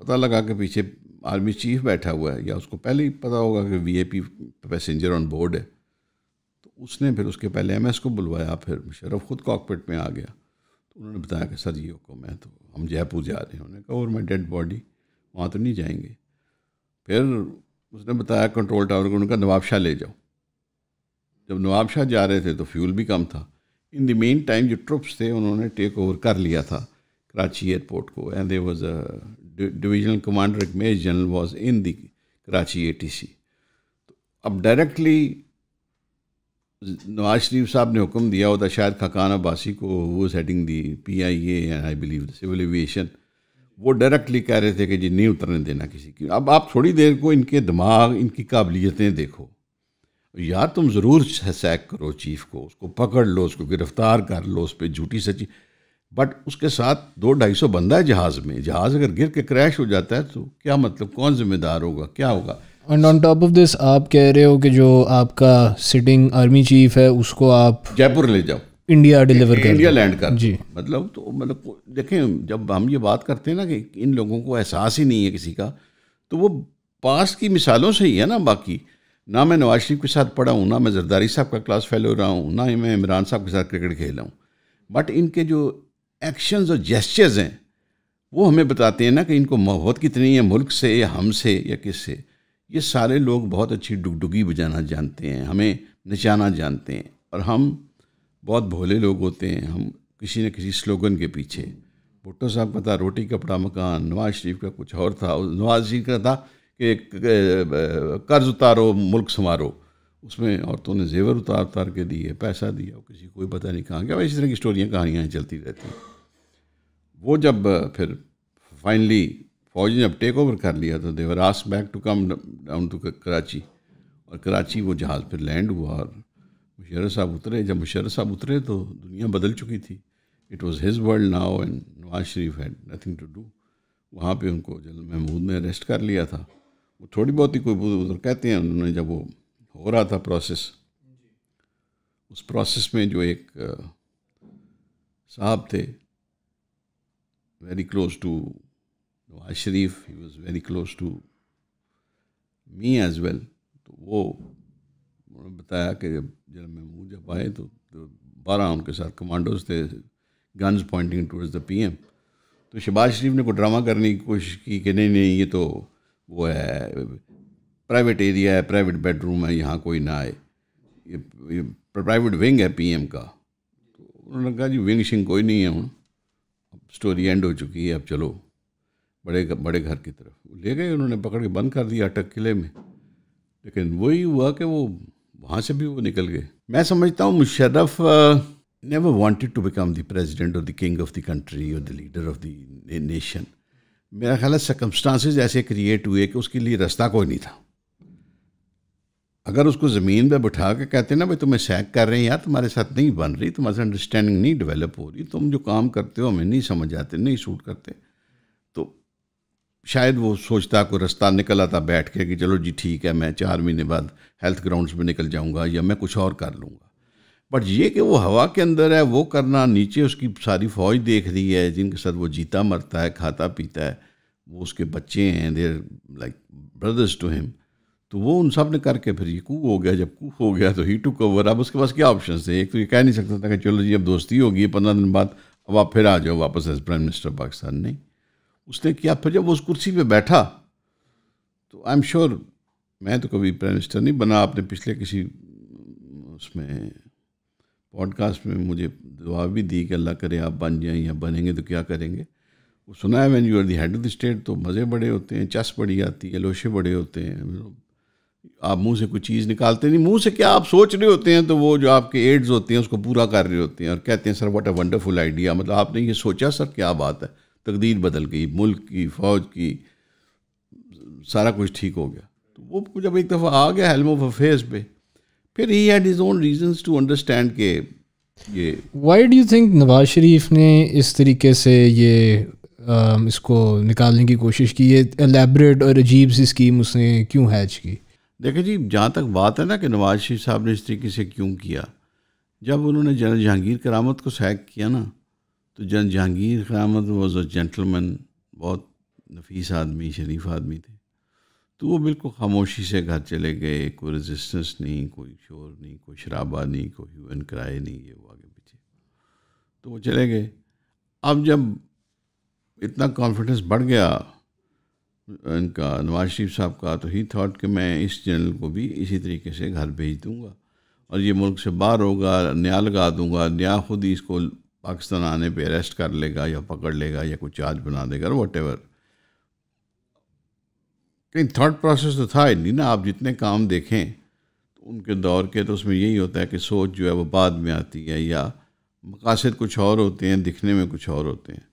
पता लगा कि पीछे आर्मी चीफ बैठा हुआ है या उसको पहले ही पता होगा कि वीएपी पैसेंजर ऑन बोर्ड है उसने फिर उसके पहले एम को बुलवाया फिर मुशरफ ख़ुद कॉकपिट में आ गया तो उन्होंने बताया कि सर ये हुक्म है तो हम जयपुर जा रहे हैं उन्होंने कहा और मैं डेड बॉडी वहाँ तो नहीं जाएंगे फिर उसने बताया कंट्रोल टावर को उनका नवाब शाह ले जाओ जब नवाब शाह जा रहे थे तो फ्यूल भी कम था इन द मेन टाइम जो ट्रुप्स थे उन्होंने टेक ओवर कर लिया था कराची एयरपोर्ट को and they was a divisional commander एक general was in the Karachi A T C अब डायरेक्टली नवाज शरीफ साहब ने हुक्म दिया होता तो शायद खकान अब्बासी को वो setting the P I A I believe civil aviation वो डायरेक्टली कह रहे थे कि जी नहीं उतरने देना किसी की अब आप थोड़ी देर को इनके दिमाग इनकी काबिलियतें देखो या तुम ज़रूर सैक करो चीफ को उसको पकड़ लो उसको गिरफ्तार कर लो उस पर झूठी सची बट उसके साथ दो ढाई सौ बंदा है जहाज़ में जहाज़ अगर गिर के क्रैश हो जाता है तो क्या मतलब कौन जिम्मेदार होगा क्या होगा and on top of this आप कह रहे हो कि जो आपका सिटिंग आर्मी चीफ है उसको आप जयपुर ले जाओ इंडिया डिलीवर कर इंडिया लैंड कर जी मतलब तो मतलब देखें जब हम ये बात करते हैं ना कि इन लोगों को एहसास ही नहीं है किसी का तो वो पास की मिसालों से ही है ना बाकी ना मैं नवाज शरीफ के साथ पढ़ा हूँ ना मैं जरदारी साहब का क्लास फेलो रहा हूँ ना ही मैं इमरान साहब के साथ क्रिकेट खेला हूँ बट इनके जो एक्शंस और जेस्चर्स हैं वो हमें बताते हैं ना कि इनको मोहब्बत कितनी है मुल्क से या हम से या किस से ये सारे लोग बहुत अच्छी डुगडुगी बजाना जानते हैं हमें नचाना जानते हैं और हम बहुत भोले लोग होते हैं हम किसी न किसी स्लोगन के पीछे भुट्टो साहब का था रोटी कपड़ा मकान नवाज शरीफ का कुछ और था नवाज शरीफ का था कि कर्ज उतारो मुल्क संवारो उसमें औरतों ने जेवर उतार उतार के दिए पैसा दिया किसी को पता नहीं कहाँ गया इसी तरह की स्टोरियाँ कहानियाँ चलती रहती हैं वो जब फिर फाइनली फौज ने अब टेक ओवर कर लिया था देवर आस back to come down to Karachi और कराची वो जहाज़ पर लैंड हुआ और मुशर साहब उतरे जब मुशर साहब उतरे तो दुनिया बदल चुकी थी it was his world now and Nawaz Sharif had nothing to do वहाँ पे उनको जल महमूद ने अरेस्ट कर लिया था वो थोड़ी बहुत ही कोई उधर कहते हैं उन्होंने जब वो हो रहा था प्रोसेस उस प्रोसेस में जो एक साहब थे very close to Nawaz Sharif he was very close to me as well तो वो उन्होंने बताया कि जब जब महमूद जब आए तो, तो बारह उनके साथ कमांडोज थे guns pointing towards the PM तो शहबाज शरीफ ने कोई ड्रामा करने की कोशिश की कि नहीं नहीं ये तो वो है प्राइवेट एरिया है प्राइवेट बेडरूम है यहाँ कोई ना आए ये, ये प्राइवेट विंग है पीएम का तो उन्होंने कहा जी विंग शिंग कोई नहीं है हूँ स्टोरी एंड हो चुकी है अब चलो बड़े बड़े घर की तरफ ले गए उन्होंने पकड़ के बंद कर दिया अटक किले में लेकिन वही हुआ कि वो वहाँ से भी वो निकल गए मैं समझता हूँ Musharraf never wanted to become the president और the king of the country और the leader of the nation मेरा ख्याल है सकमस्टांसिस ऐसे क्रिएट हुए कि उसके लिए रास्ता कोई नहीं था अगर उसको ज़मीन पर बैठा के कहते ना भाई तुम्हें सैक कर रहे हैं यार तुम्हारे साथ नहीं बन रही तुम्हारे अंडरस्टैंडिंग नहीं डेवलप हो रही तुम जो काम करते हो हमें नहीं समझ आते नहीं सूट करते शायद वो सोचता कोई रास्ता निकल आता बैठ के कि चलो जी ठीक है मैं चार महीने बाद हेल्थ ग्राउंड्स में निकल जाऊंगा या मैं कुछ और कर लूँगा बट ये कि वो हवा के अंदर है वो करना नीचे उसकी सारी फौज देख रही है जिनके साथ वो जीता मरता है खाता पीता है वो उसके बच्चे हैं they're like brothers to him तो वो उन सब ने करके फिर ये कू हो गया जब कू हो गया तो ही टू कवर अब उसके पास क्या ऑप्शन थे एक तो ये कह नहीं सकता था कि चलो जी अब दोस्ती होगी पंद्रह दिन बाद अब आप फिर आ जाओ वापस एज प्राइम मिनिस्टर पाकिस्तान नहीं उसने किया फिर जब वो उस कुर्सी पे बैठा तो आई एम श्योर मैं तो कभी प्राइम मिनिस्टर नहीं बना आपने पिछले किसी उसमें पॉडकास्ट में मुझे दुआ भी दी कि अल्लाह करे आप बन जाएं या बनेंगे तो क्या करेंगे वो सुना है when you are the head of the state तो मज़े बड़े होते हैं चस बड़ी आती है लोशे बड़े होते हैं आप मुंह से कोई चीज़ निकालते नहीं मुंह से क्या आप सोच रहे होते हैं तो वो जो आपके एड्स होते हैं उसको पूरा कर रहे होते हैं और कहते हैं sir what a wonderful idea मतलब आपने ये सोचा सर क्या बात है तकदीर बदल गई मुल्क की फ़ौज की सारा कुछ ठीक हो गया तो वो जब एक दफ़ा आ गया हेलम ऑफ अफेयर्स पे फिर he had his own reason to understand के ये why do think Nawaz Sharif ने इस तरीके से ये आ, um, इसको निकालने की कोशिश की ये एलेबरेट और अजीब सी स्कीम उसने क्यों हैच की देखिए जी जहाँ तक बात है ना कि नवाज शरीफ साहब ने इस तरीके से क्यों किया जब उन्होंने जनरल जहांगीर करामत को सैक किया ना तो gen Jehangir Karamat was a gentleman बहुत नफीस आदमी शरीफ आदमी थे तो वो बिल्कुल खामोशी से घर चले गए कोई रेजिस्टेंस नहीं कोई शोर नहीं कोई शराबा नहीं कोई ह्यूमन किराए नहीं ये वो आगे पीछे तो वो चले गए अब जब इतना कॉन्फिडेंस बढ़ गया इनका नवाज शरीफ साहब का तो ही थाट कि मैं इस जनरल को भी इसी तरीके से घर भेज दूँगा और ये मुल्क से बाहर होगा न्याय लगा दूँगा न्याय खुद ही इसको पाकिस्तान आने पे अरेस्ट कर लेगा या पकड़ लेगा या कुछ चार्ज बना देगा वट एवर कहीं थर्ड प्रोसेस तो था ही नहीं ना आप जितने काम देखें तो उनके दौर के तो उसमें यही होता है कि सोच जो है वो बाद में आती है या मकासद कुछ और होते हैं दिखने में कुछ और होते हैं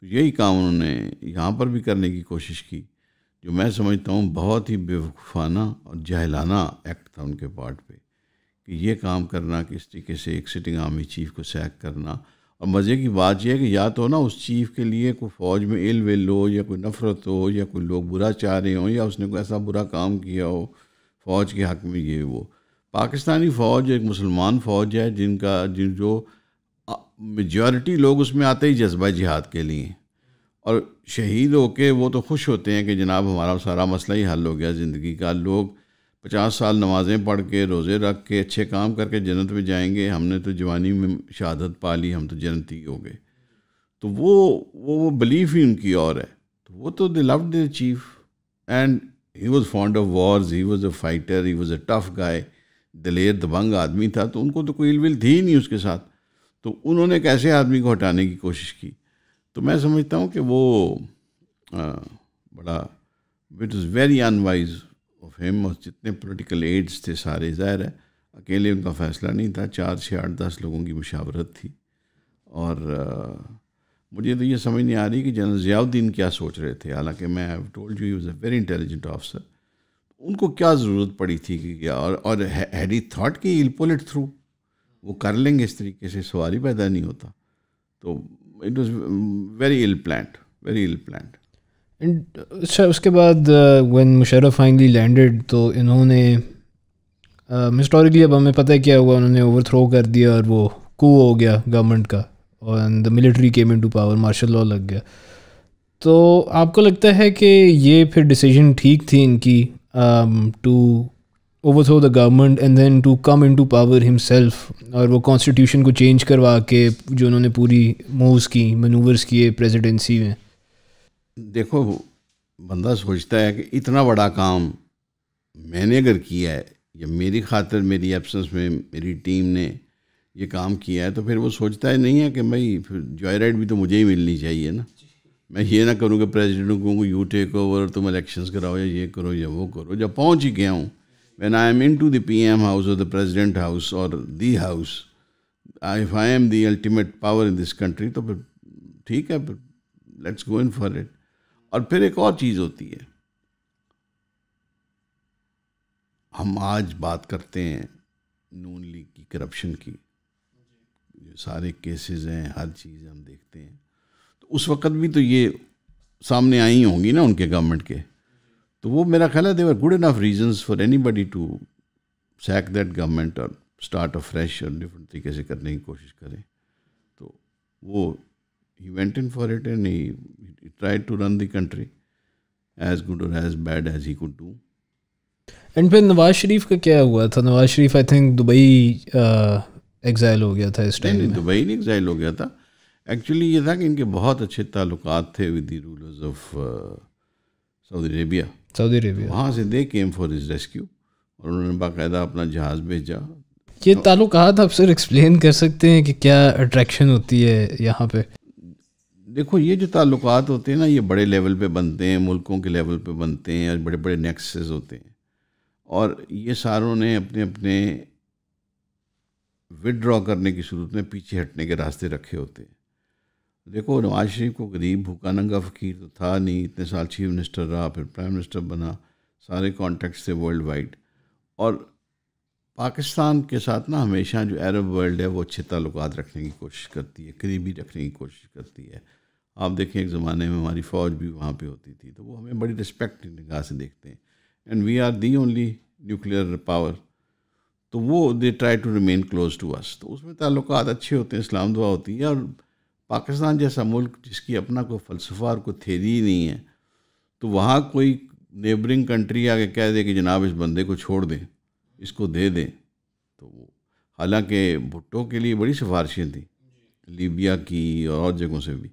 तो यही काम उन्होंने यहाँ पर भी करने की कोशिश की जो मैं समझता हूँ बहुत ही बेवकूफ़ाना और जहलाना एक्ट था उनके पार्ट पे कि ये काम करना किस तरीके से एक सिटिंग आर्मी चीफ को सैक करना और मज़े की बात यह है कि या तो ना उस चीफ़ के लिए कोई फ़ौज में इल विल हो या कोई नफ़रत हो या कोई लोग बुरा चाह रहे हों या उसने कोई ऐसा बुरा काम किया हो फ़ौज के हक़ में ये वो पाकिस्तानी फ़ौज एक मुसलमान फ़ौज है जिनका जिन जो मेजॉरिटी लोग उसमें आते ही जज्बा जिहाद के लिए और शहीद होके वो तो खुश होते हैं कि जनाब हमारा सारा मसला ही हल हो गया ज़िंदगी का लोग पचास साल नमाज़ें पढ़ के रोज़े रख के अच्छे काम करके जन्नत में जाएंगे हमने तो जवानी में शहादत पा ली हम तो जन्नती हो गए तो वो वो वो बिलीफ ही उनकी और है तो वो तो they love the chief and he was fond of wars he was a fighter he was a tough guy दलेर दबंग आदमी था तो उनको तो कोई इलविल थी ही नहीं उसके साथ तो उन्होंने एक ऐसे आदमी को हटाने की कोशिश की तो मैं समझता हूँ कि वो आ, बड़ा it is very unwise of him और जितने पोलिटिकल एड्स थे सारे ज़ाहिर है अकेले उनका फ़ैसला नहीं था चार छः आठ दस लोगों की मुशावरत थी और आ, मुझे तो ये समझ नहीं आ रही कि जनरल ज़ियाउद्दीन क्या सोच रहे थे हालांकि मैं I told you is a very intelligent officer उनको क्या ज़रूरत पड़ी थी कि क्या और और हैडी थाट कि इल पुल इट थ्रू वो कर लेंगे इस तरीके से सवारी पैदा नहीं होता तो it was very ill plan very ill planned अच्छा उसके बाद वन मुशरफ फाइनली लैंडेड तो इन्होंने हिस्टोरिकली अब हमें पता है क्या हुआ उन्होंने ओवर थ्रो कर दिया और वो कू हो गया गवर्नमेंट का और the military came into power martial law लग गया तो आपको लगता है कि ये फिर डिसीजन ठीक थी इनकी to overthrow the government and then to come into power himself और वो कॉन्स्टिट्यूशन को चेंज करवा के जो उन्होंने पूरी मूव्स की मनूवर्स किए प्रेजिडेंसी में देखो बंदा सोचता है कि इतना बड़ा काम मैंने अगर किया है या मेरी खातर मेरी एब्सेंस में मेरी टीम ने ये काम किया है तो फिर वो सोचता है नहीं है कि भाई फिर जॉय राइड भी तो मुझे ही मिलनी चाहिए ना मैं ये ना करूँ कि प्रेजिडेंट को यू टेक ओवर तुम इलेक्शंस कराओ या ये करो या वो करो जब पहुँच ही गया हूँ when I am into the M house और द प्रेजिडेंट हाउस और the house I I am the ultimate power in this country तो फिर ठीक है फिर let's go in for it और फिर एक और चीज़ होती है हम आज बात करते हैं नून लीग की करप्शन की सारे केसेस हैं हर चीज़ हम देखते हैं तो उस वक्त भी तो ये सामने आई होंगी ना उनके गवर्नमेंट के तो वो मेरा ख्याल है there were good enough reasons for anybody to sack that government और स्टार्ट अ फ्रेश और डिफरेंट तरीके से करने की कोशिश करें तो वो he went in for it and he he tried to run the country as good or as bad as he could do. And फिर नवाज शरीफ का क्या हुआ था Nawaz Sharif I think Dubai exile uh, हो गया था इस टाइम नहीं दुबई नहीं एग्जाइल हो गया था एक्चुअली ये था कि इनके बहुत अच्छे ताल्लुक थे with the rulers of Saudi Arabia Saudi Arabia वहाँ से they came for his rescue और उन्होंने बाकायदा अपना जहाज़ भेजा ये तो ताल्लुक आप सर एक्सप्लेन कर सकते हैं कि क्या अट्रैक्शन होती है यहाँ पे देखो ये जो ताल्लुक होते हैं ना ये बड़े लेवल पे बनते हैं मुल्कों के लेवल पे बनते हैं और बड़े बड़े नेक्सेस होते हैं और ये सारों ने अपने अपने विदड्रॉ करने की सूरत में पीछे हटने के रास्ते रखे होते हैं देखो नवाज शरीफ को गरीब भूखा नंगा फ़कीर तो था नहीं इतने साल चीफ मिनिस्टर रहा फिर प्राइम मिनिस्टर बना सारे कॉन्टैक्ट्स थे वर्ल्ड वाइड और पाकिस्तान के साथ ना हमेशा जो अरब वर्ल्ड है वो अच्छे ताल्लुक रखने की कोशिश करती है करीबी रखने की कोशिश करती है आप देखें एक ज़माने में हमारी फ़ौज भी वहाँ पे होती थी तो वो हमें बड़ी रिस्पेक्ट निगाह से देखते हैं and we are the only nuclear power तो वो they try to remain close to us तो उसमें ताल्लुक अच्छे होते हैं इस्लाम दुआ होती है और पाकिस्तान जैसा मुल्क जिसकी अपना कोई फ़लसफ़ा और कोई थेरी ही नहीं है तो वहाँ कोई नेबरिंग कंट्री आके कह दे कि जनाब इस बंदे को छोड़ दें इसको दे दें तो वो हालांकि भुट्टो के लिए बड़ी सिफारिशें थी लीबिया की और जगहों से भी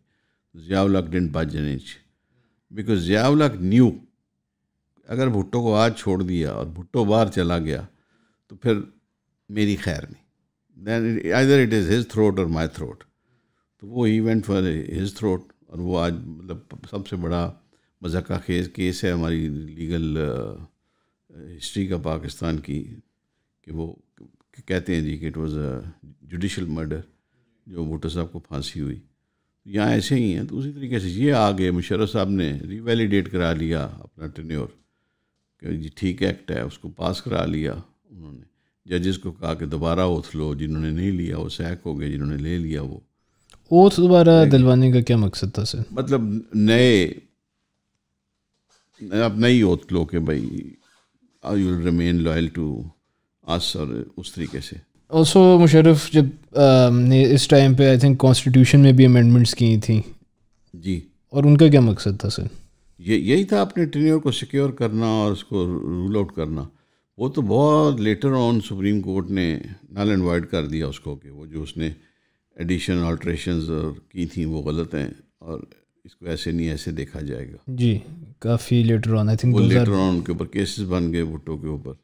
Zia ul Haq didn't budge an because because Zia ul Haq knew अगर भुट्टो को आज छोड़ दिया और भुट्टो बाहर चला गया तो फिर मेरी खैर नहीं then either it is his throat और माई थ्रोट तो वो इवेंट फॉर हिज थ्रोट और वो आज मतलब सबसे बड़ा मजाक खेज केस है हमारी लीगल हिस्ट्री uh, का पाकिस्तान की कि वो कहते हैं जी कि it was a judicial murder जो भुट्टो साहब को फांसी हुई यहाँ ऐसे ही हैं तो उसी तरीके से ये आगे मुशरफ साहब ने रिवेलीडेट करा लिया अपना टेन्योर कि जी ठीक एक्ट है उसको पास करा लिया उन्होंने जजेस को कहा कि दोबारा ओथ लो जिन्होंने नहीं लिया वो सैक हो गए जिन्होंने ले लिया वो ओथ दोबारा दिलवाने का क्या मकसद था सर मतलब नए आप नई ओथ लो कि भाई I will remain loyal to us और उस तरीके से ऑल्सो मुशरफ जब um, ने इस टाइम पे आई थिंक कॉन्स्टिट्यूशन में भी अमेंडमेंट्स की थी जी और उनका क्या मकसद था सर ये यही था अपने ट्रेनियर को सिक्योर करना और उसको रूल आउट करना वो तो बहुत लेटर ऑन सुप्रीम कोर्ट ने नल एंड वाइड कर दिया उसको कि वो जो उसने एडिशन ऑल्ट्रेशन और की थी वो गलत हैं और इसको ऐसे नहीं ऐसे देखा जाएगा जी काफ़ी लेटर ऑन आई थिंक वो लेटर ऑन उनके ऊपर केसेस बन गए भुट्टो के ऊपर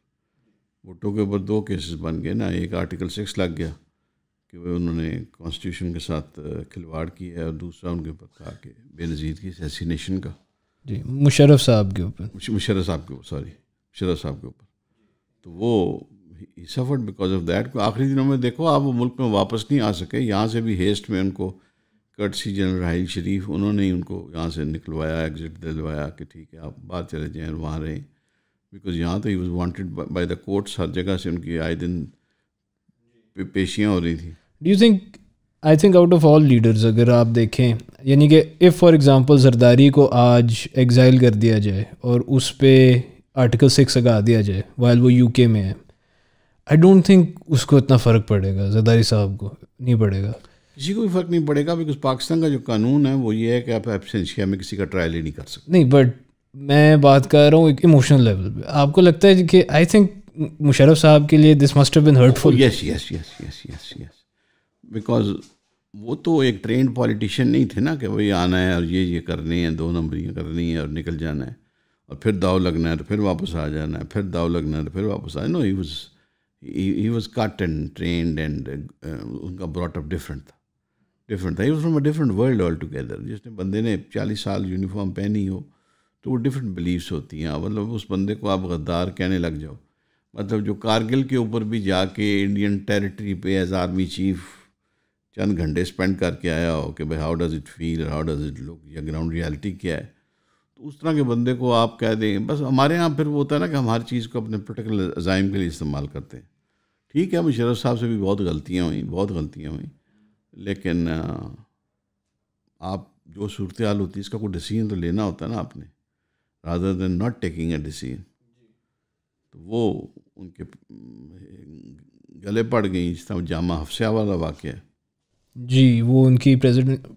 वोटो के ऊपर दो केसेस बन गए ना एक आर्टिकल सिक्स लग गया कि वह उन्होंने कॉन्स्टिट्यूशन के साथ खिलवाड़ किया और दूसरा उनके ऊपर था कि बेनज़ीर की सैसिनेशन का जी मुशरफ साहब के ऊपर मुशरफ साहब के ऊपर सॉरी मुशरफ साहब के ऊपर तो वो ही सफर्ड बिकॉज ऑफ दैट आखिरी दिनों में देखो आप वो मुल्क में वापस नहीं आ सके यहाँ से भी हेस्ट में उनको कट सी जनरल राहिल शरीफ उन्होंने ही उनको यहाँ से निकलवाया एग्ज़िट दिलवाया कि ठीक है आप बाहर चले जाएँ वहाँ रहें बिकॉज यहाँ तो ही was wanted by the courts हर जगह से उनकी आए दिन पेशियाँ हो रही थी do you think I think out of all leaders अगर आप देखें यानी कि इफ़ फॉर एग्ज़ाम्पल जरदारी को आज एग्ज़ाइल कर दिया जाए और उस पर आर्टिकल सिक्स लगा दिया जाए वाइल वो यू के में है आई डोंट थिंक उसको इतना फ़र्क पड़ेगा जरदारी साहब को नहीं पड़ेगा किसी को भी फ़र्क नहीं पड़ेगा बिकॉज पाकिस्तान का जो कानून है वो ये है कि आप एबसेंशिया में किसी का ट्रायल ही नहीं कर सकते नहीं बट मैं बात कर रहा हूँ एक इमोशनल लेवल पे आपको लगता है कि आई थिंक मुशरफ साहब के लिए this must been hurtful yes yes yes yes yes yes because वो तो एक ट्रेंड पॉलिटिशियन नहीं थे ना कि भाई आना है और ये ये करनी है दो नंबरियाँ करनी है और निकल जाना है और फिर दाव लगना है तो फिर वापस आ जाना है फिर दाव लगना है तो फिर वापस आ no he was he was cut and trained and उनका ब्रॉटअप डिफरेंट था डिफरेंट था he was from a different world altogether जिसने बंदे ने चालीस साल यूनिफॉर्म पहनी हो तो वो डिफरेंट बिलीव्स होती हैं मतलब उस बंदे को आप गद्दार कहने लग जाओ मतलब जो कारगिल के ऊपर भी जाके इंडियन टेरिटरी पे एज आर्मी चीफ चंद घंटे स्पेंड करके आया हो कि भाई how does it feel how does it look या ग्राउंड रियलिटी क्या है तो उस तरह के बंदे को आप कह दें बस हमारे यहाँ फिर वो होता है ना कि हम हर चीज़ को अपने पर्टिकुलर अजाइम के लिए इस्तेमाल करते हैं ठीक है मुशरफ साहब से भी बहुत गलतियाँ हुई बहुत गलतियाँ हुई लेकिन आप जो सूरत हाल होती है इसका कोई डिसीजन तो लेना होता है ना आपने rather than not taking a decision तो वो उनके गले पड़ गई जामा हफ्सा वाला वाक्य जी वो उनकी प्रेसिडेंट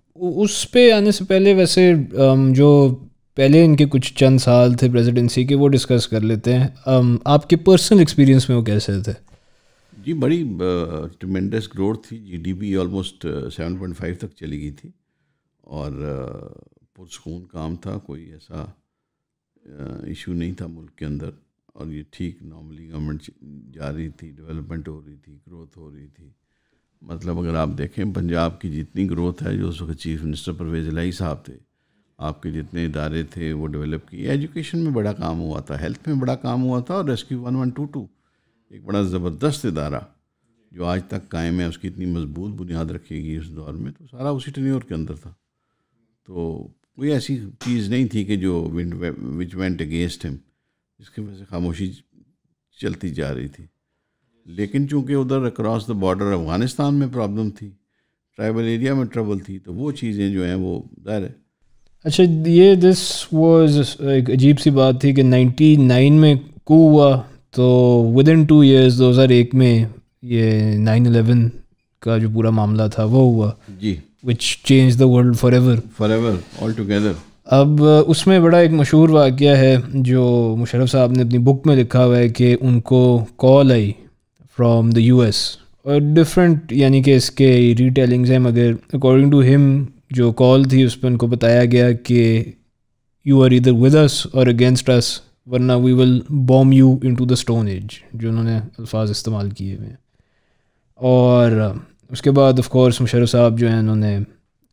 उस पे आने से पहले वैसे जो पहले इनके कुछ चंद साल थे प्रेसिडेंसी के वो डिस्कस कर लेते हैं आपके पर्सनल एक्सपीरियंस में वो कैसे थे जी बड़ी ट्रमेंडस ग्रोथ थी जीडीपी ऑलमोस्ट 7.5 तक चली गई थी और पुरसकून काम था कोई ऐसा इशू नहीं था मुल्क के अंदर और ये ठीक नॉर्मली गवर्नमेंट जा रही थी डेवलपमेंट हो रही थी ग्रोथ हो रही थी मतलब अगर आप देखें पंजाब की जितनी ग्रोथ है जो उस वक्त चीफ मिनिस्टर परवेज लाई साहब थे आपके जितने इदारे थे वो डेवलप किए एजुकेशन में बड़ा काम हुआ था हेल्थ में बड़ा काम हुआ था और rescue one one two two एक बड़ा ज़बरदस्त इदारा जो आज तक कायम है उसकी इतनी मजबूत बुनियाद रखी गई उस दौर में तो सारा उसी टनोर के अंदर था तो कोई ऐसी चीज़ नहीं थी कि जो विच वेंट अगेंस्ट हिम जिसकी वजह से खामोशी चलती जा रही थी लेकिन चूंकि उधर अक्रॉस द बॉर्डर अफ़गानिस्तान में प्रॉब्लम थी ट्राइबल एरिया में ट्रबल थी तो वो चीज़ें जो हैं वो ज़ाहिर है अच्छा ये दिस वाज एक अजीब सी बात थी कि 99 में को हुआ तो विद इन टू ईयर्स दो में ये 9/11 का जो पूरा मामला था वो हुआ जी which change the world for ever for ever अब uh, उसमें बड़ा एक मशहूर वाक़ है जो मुशरफ साहब ने अपनी बुक में लिखा हुआ है कि उनको कॉल आई फ्रॉम द यू एस और डिफरेंट यानी कि इसके रिटेलिंग्स हैं मगर अकॉर्डिंग टू हिम जो कॉल थी उस पर उनको बताया गया कि यू आर इधर विद अस और अगेंस्ट अस वरना we will bomb you into the stone age जो उन्होंने अल्फाज इस्तेमाल किए हुए हैं और uh, उसके बाद ऑफ कोर्स मुशरफ साहब जो है उन्होंने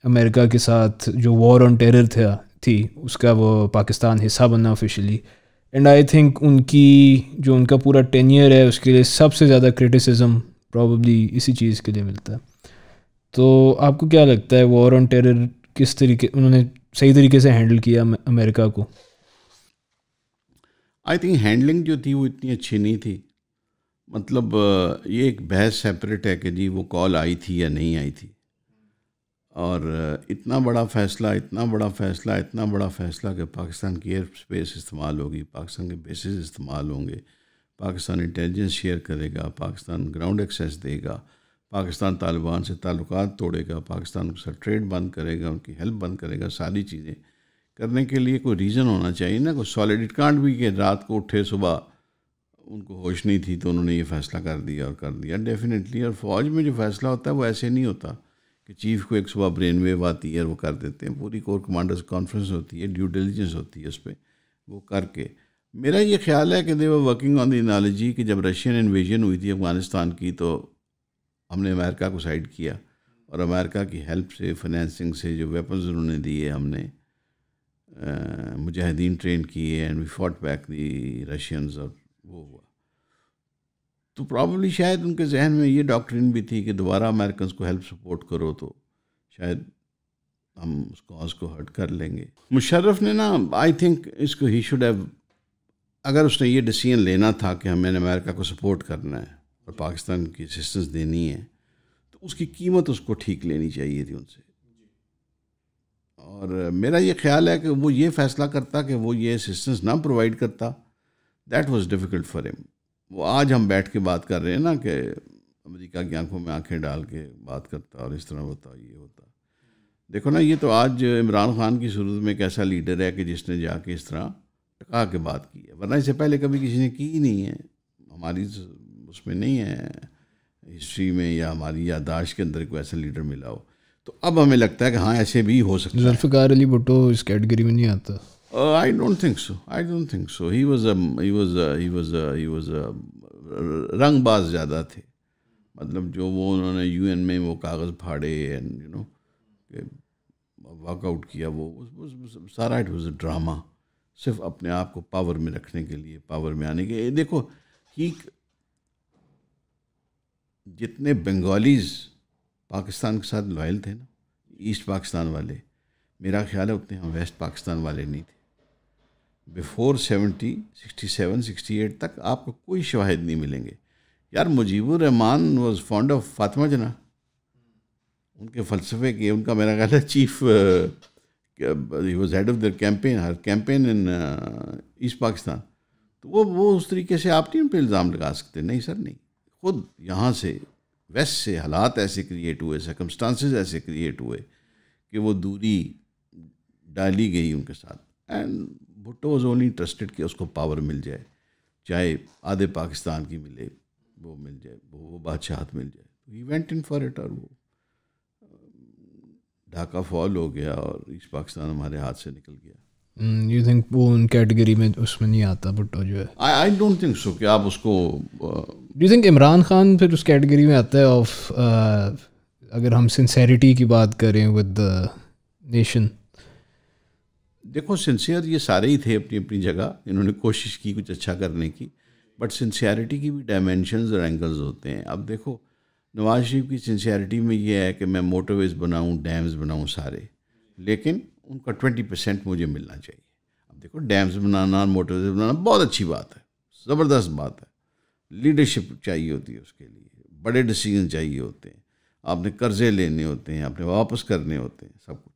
अमेरिका के साथ जो वॉर ऑन टेरर था थी उसका वो पाकिस्तान हिस्सा बना ऑफिशली एंड आई थिंक उनकी जो उनका पूरा टेनियर है उसके लिए सबसे ज़्यादा क्रिटिसिज्म प्रॉब्ली इसी चीज़ के लिए मिलता है तो आपको क्या लगता है वॉर ऑन टेरर किस तरीके उन्होंने सही तरीके से हैंडल किया अमेरिका को आई थिंक हैंडलिंग जो थी वो इतनी अच्छी नहीं थी मतलब ये एक बहस सेपरेट है कि जी वो कॉल आई थी या नहीं आई थी और इतना बड़ा फ़ैसला इतना बड़ा फ़ैसला इतना बड़ा फ़ैसला कि पाकिस्तान की एयर स्पेस इस्तेमाल होगी पाकिस्तान के बेसिस इस्तेमाल होंगे पाकिस्तान इंटेलिजेंस शेयर करेगा पाकिस्तान ग्राउंड एक्सेस देगा पाकिस्तान तालिबान से ताल्लुक तोड़ेगा पाकिस्तान से ट्रेड बंद करेगा उनकी हेल्प बंद करेगा सारी चीज़ें करने के लिए कोई रीज़न होना चाहिए ना कोई सॉलिड इट कांट भी कि रात को उठे सुबह उनको होश नहीं थी तो उन्होंने ये फ़ैसला कर दिया और कर दिया डेफिनेटली और फ़ौज में जो फ़ैसला होता है वो ऐसे नहीं होता कि चीफ़ को एक सुबह ब्रेन वेव आती है और वो कर देते हैं पूरी कोर कमांडर्स कॉन्फ्रेंस होती है ड्यू डिलीजेंस होती है उस पर वो करके मेरा ये ख्याल है कि they were working on the analogy कि जब रशियन इन्वेजन हुई थी अफ़गानिस्तान की तो हमने अमेरिका को साइड किया और अमेरिका की हेल्प से फाइनेंसिंग से जो वेपन्स उन्होंने दिए हमने मुजाहिदीन ट्रेन किए and we fought back the Russians और वो हुआ तो प्रॉब्ली शायद उनके जहन में ये डॉक्ट्रिन भी थी कि दोबारा अमेरिकन को हेल्प सपोर्ट करो तो शायद हम उस कॉज को हर्ट कर लेंगे मुशर्रफ ने ना आई थिंक इसको ही शुड हैव अगर उसने ये डिसीजन लेना था कि हमें अमेरिका को सपोर्ट करना है और पाकिस्तान की असिस्टेंस देनी है तो उसकी कीमत उसको ठीक लेनी चाहिए थी उनसे और मेरा ये ख्याल है कि वो ये फ़ैसला करता कि वो ये असिस्टेंस ना प्रोवाइड करता that was difficult for him वो आज हम बैठ के बात कर रहे हैं ना कि अमेरिका की आंखों में आंखें डाल के बात करता और इस तरह होता ये होता देखो ना ये तो आज इमरान खान की सूरत में एक ऐसा लीडर है कि जिसने जाके इस तरह टका के बात की है वरना इससे पहले कभी किसी ने की ही नहीं है हमारी उसमें नहीं है हिस्ट्री में या हमारी यादाश्त के अंदर कोई ऐसा लीडर मिला हो तो अब हमें लगता है कि हाँ ऐसे भी हो सकता है जुल्फ़ार अली भुट्टो इस कैटेगरी में नहीं आता Uh, I don't think so. I don't think so. He was a he was a he was a he was a रंगबाज ज़्यादा थे मतलब जो वो उन्होंने एन में वो कागज़ फाड़े एंड यू नो वर्कआउट किया वो उस, उस, सारा इट वॉज़ अ ड्रामा सिर्फ अपने आप को पावर में रखने के लिए पावर में आने के देखो ही जितने बंगालीज पाकिस्तान के साथ लॉयल थे ना ईस्ट पाकिस्तान वाले मेरा ख्याल है उतने हम वेस्ट पाकिस्तान वाले नहीं थे before seventy sixty seven sixty eight तक आपको कोई शवाहद नहीं मिलेंगे यार Mujibur Rahman was found of Fatima Jinnah उनके फ़लसफे के उनका मेरा ख्याल है chief he was head of their campaign her campaign in East Pakistan तो वो वो उस तरीके से आप नहीं उन पर इल्ज़ाम लगा सकते नहीं सर नहीं खुद यहाँ से वेस्ट से हालात ऐसे क्रिएट हुए सकमस्टांसिस ऐसे क्रिएट हुए कि वो दूरी डाली गई उनके साथ and Bhutto was only interested कि उसको पावर मिल जाए चाहे आधे पाकिस्तान की मिले वो मिल जाए वो वो बादशाहत मिल जाए he went in for it और वो ढाका फॉल हो गया और ईस्ट पाकिस्तान हमारे हाथ से निकल गया यू hmm, थिंक वो उन कैटेगरी में उसमें नहीं आता भुट्टो जो है आई आई डोंट थिंक सो कि आप उसको डू थिंक इमरान खान फिर उस कैटेगरी में आता है ऑफ uh, अगर हम सिंसेरिटी की बात करें विद द नेशन देखो सिंसियर ये सारे ही थे अपनी अपनी जगह इन्होंने कोशिश की कुछ अच्छा करने की बट सिंसियरिटी की भी डायमेंशन और एंगल्स होते हैं अब देखो नवाज शरीफ की सिंसियरिटी में ये है कि मैं मोटरवेज बनाऊँ डैम्स बनाऊँ सारे लेकिन उनका ट्वेंटी परसेंट मुझे मिलना चाहिए अब देखो डैम्स बनाना मोटरवेज बनाना बहुत अच्छी बात है ज़बरदस्त बात है लीडरशिप चाहिए होती है उसके लिए बड़े डिसीजन चाहिए होते हैं आपने कर्जे लेने होते हैं आपने वापस करने होते हैं सब कुछ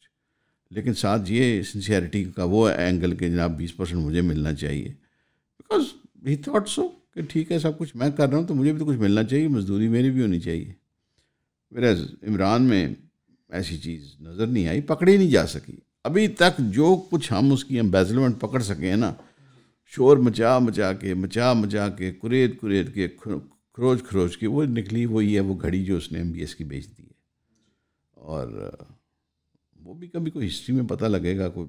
लेकिन साथ ये सिंसियरिटी का वो एंगल के जनाब बीस परसेंट मुझे मिलना चाहिए बिकॉज ही थॉट सो कि ठीक है सब कुछ मैं कर रहा हूँ तो मुझे भी तो कुछ मिलना चाहिए मजदूरी मेरी भी होनी चाहिए मेरा इमरान में ऐसी चीज़ नज़र नहीं आई पकड़ी नहीं जा सकी अभी तक जो कुछ हम उसकी एम्बेजलमेंट पकड़ सके हैं ना शोर मचा मचा के मचा मचा के कुरेद कुरेद के खरोज खरोज के वो निकली वही है वो घड़ी जो उसने एम की बेच दी है और वो भी कभी कोई हिस्ट्री में पता लगेगा कोई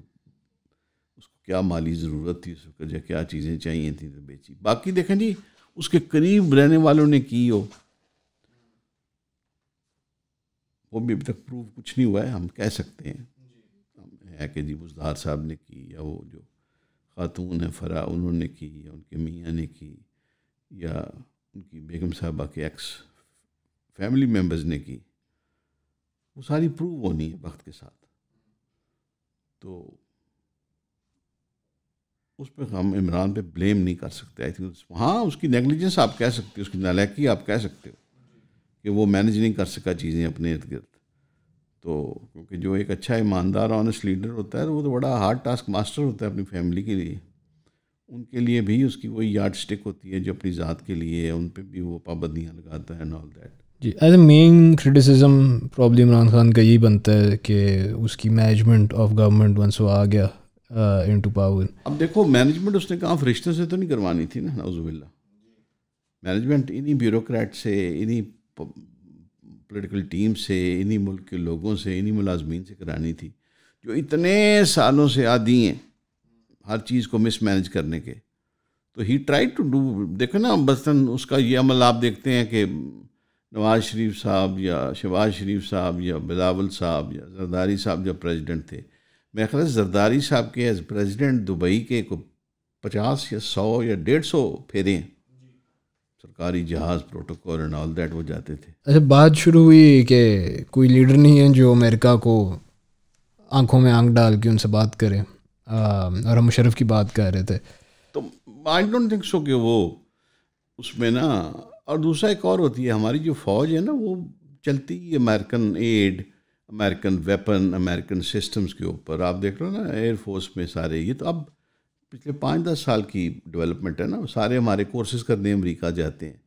उसको क्या माली ज़रूरत थी उसको क्या क्या चीज़ें चाहिए थी तो बेची बाकी देखें जी उसके करीब रहने वालों ने की हो वो भी अभी तक प्रूव कुछ नहीं हुआ है हम कह सकते हैं है कि जी बुजदार साहब ने की या वो जो खातून है फरा उन्होंने की या उनके मियाँ ने की या उनकी बेगम साहबा के एक्स फैमिली मेम्बर्स ने की वो सारी प्रूव होनी है वक्त के साथ तो उस पर हम इमरान पे ब्लेम नहीं कर सकते आई थिंक हाँ उसकी नेग्लिजेंस आप कह सकते हो उसकी नालैकी आप कह सकते हो कि वो मैनेज नहीं कर सका चीज़ें अपने इर्द गिर्द तो क्योंकि जो एक अच्छा ईमानदार ऑनेस्ट लीडर होता है वो तो बड़ा हार्ड टास्क मास्टर होता है अपनी फैमिली के लिए उनके लिए भी उसकी वही यार्ड स्टिक होती है जो अपनी ज़ात के लिए उन पर भी वो पाबंदियाँ लगाता है एंड ऑल दैट जी as a main criticism problem Imran Khan का यही बनता है कि उसकी मैनेजमेंट ऑफ गवर्नमेंट वंस वो आ गया इन टू पावर अब देखो मैनेजमेंट उसने कहा फरिश्तों से तो नहीं करवानी थी ना नवजुबिल्ला मैनेजमेंट इन्हीं ब्यूरोक्रेट से इन्हीं पॉलिटिकल टीम से इन्हीं मुल्क के लोगों से इन्हीं मुलाजमीन से करानी थी जो इतने सालों से आदि हैं हर चीज़ को मिसमैनेज करने के तो ही ट्राई टू डू देखो ना बसतन उसका ये अमल आप देखते हैं कि नवाज़ शरीफ साहब या शहबाज शरीफ साहब या बिलावल साहब या जरदारी साहब जब प्रेसिडेंट थे मेरे ख्याल जरदारी साहब के एज प्रेसिडेंट दुबई के को पचास या सौ या डेढ़ सौ फेरे हैं सरकारी जहाज प्रोटोकॉल एंड ऑल दैट वो जाते थे अच्छा बात शुरू हुई कि कोई लीडर नहीं है जो अमेरिका को आंखों में आंख डाल के उनसे बात करें और हम मुशरफ की बात कर रहे थे तो आई डोंट थिंक सो कि वो उसमें ना और दूसरा एक और होती है हमारी जो फौज है ना वो चलती ही American aid American weapon American systems के ऊपर आप देख रहे हो ना एयरफोर्स में सारे ये तो अब पिछले पाँच दस साल की डेवलपमेंट है ना सारे हमारे कोर्सेज करने अमेरिका जाते हैं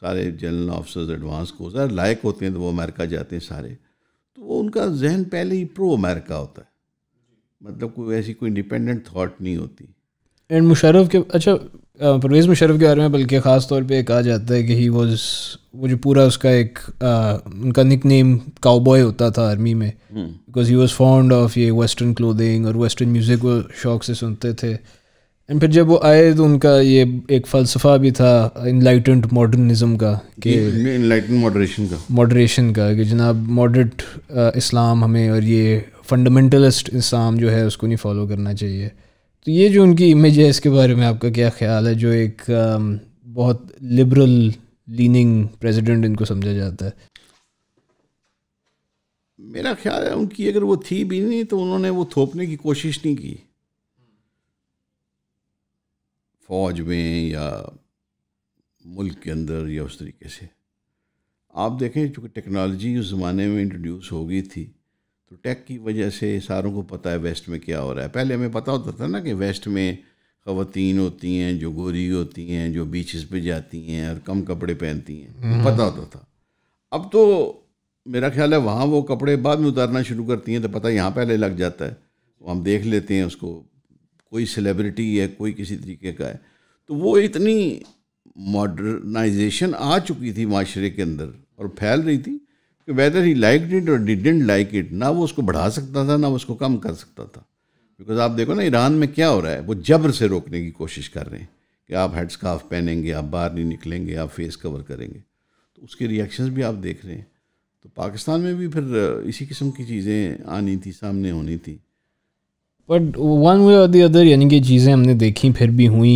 सारे जनरल ऑफिसर्स एडवांस कोर्स अगर लायक होते हैं तो वो अमेरिका जाते हैं सारे तो वो उनका जहन पहले ही प्रो अमेरिका होता है मतलब कोई ऐसी कोई इंडिपेंडेंट थाट नहीं होती एंड मुशरफ के अच्छा परवेज़ मुशरफ के बारे में बल्कि ख़ास तौर पे कहा जाता है कि ही वॉज वो जो पूरा उसका एक आ, उनका निक नेम काउबॉय होता था आर्मी में because he was fond of ये वेस्टर्न क्लोदिंग और वेस्टर्न म्यूज़िक वो शौक से सुनते थे एंड फिर जब वो आए तो उनका ये एक फ़लसफ़ा भी था इनलाइटेंट मॉडर्निज्म का कि मॉडरेशन का मॉडरेशन का कि जनाब मॉडर्ट इस्लाम हमें और ये फंडामेंटलिस्ट इस्लाम जो है उसको नहीं फॉलो करना चाहिए तो ये जो उनकी इमेज है इसके बारे में आपका क्या ख्याल है जो एक बहुत लिबरल लीनिंग प्रेसिडेंट इनको समझा जाता है मेरा ख्याल है उनकी अगर वो थी भी नहीं तो उन्होंने वो थोपने की कोशिश नहीं की फौज में या मुल्क के अंदर या उस तरीके से आप देखें चूँकि टेक्नोलॉजी उस ज़माने में इंट्रोड्यूस हो गई थी तो टेक की वजह से सारों को पता है वेस्ट में क्या हो रहा है पहले हमें पता होता था ना कि वेस्ट में ख़वान होती हैं जो गोरी होती हैं जो बीचेस पे जाती हैं और कम कपड़े पहनती हैं हम्म। पता होता था अब तो मेरा ख्याल है वहाँ वो कपड़े बाद में उतारना शुरू करती हैं तो पता यहाँ पहले लग जाता है तो हम देख लेते हैं उसको कोई सेलिब्रिटी है कोई किसी तरीके का है तो वो इतनी मॉडर्नाइजेशन आ चुकी थी माशरे के अंदर और फैल रही थी कि वेदर ही लाइक इट और डेंट लाइक इट ना वो उसको बढ़ा सकता था ना उसको कम कर सकता था बिकॉज आप देखो ना ईरान में क्या हो रहा है वो जबर से रोकने की कोशिश कर रहे हैं कि आप हेड स्काफ पहनेंगे आप बाहर नहीं निकलेंगे आप फेस कवर करेंगे तो उसके रिएक्शंस भी आप देख रहे हैं तो पाकिस्तान में भी फिर इसी किस्म की चीज़ें आनी थी सामने होनी थी बट वन वे और दी अदर यानी कि चीज़ें हमने देखी फिर भी हुई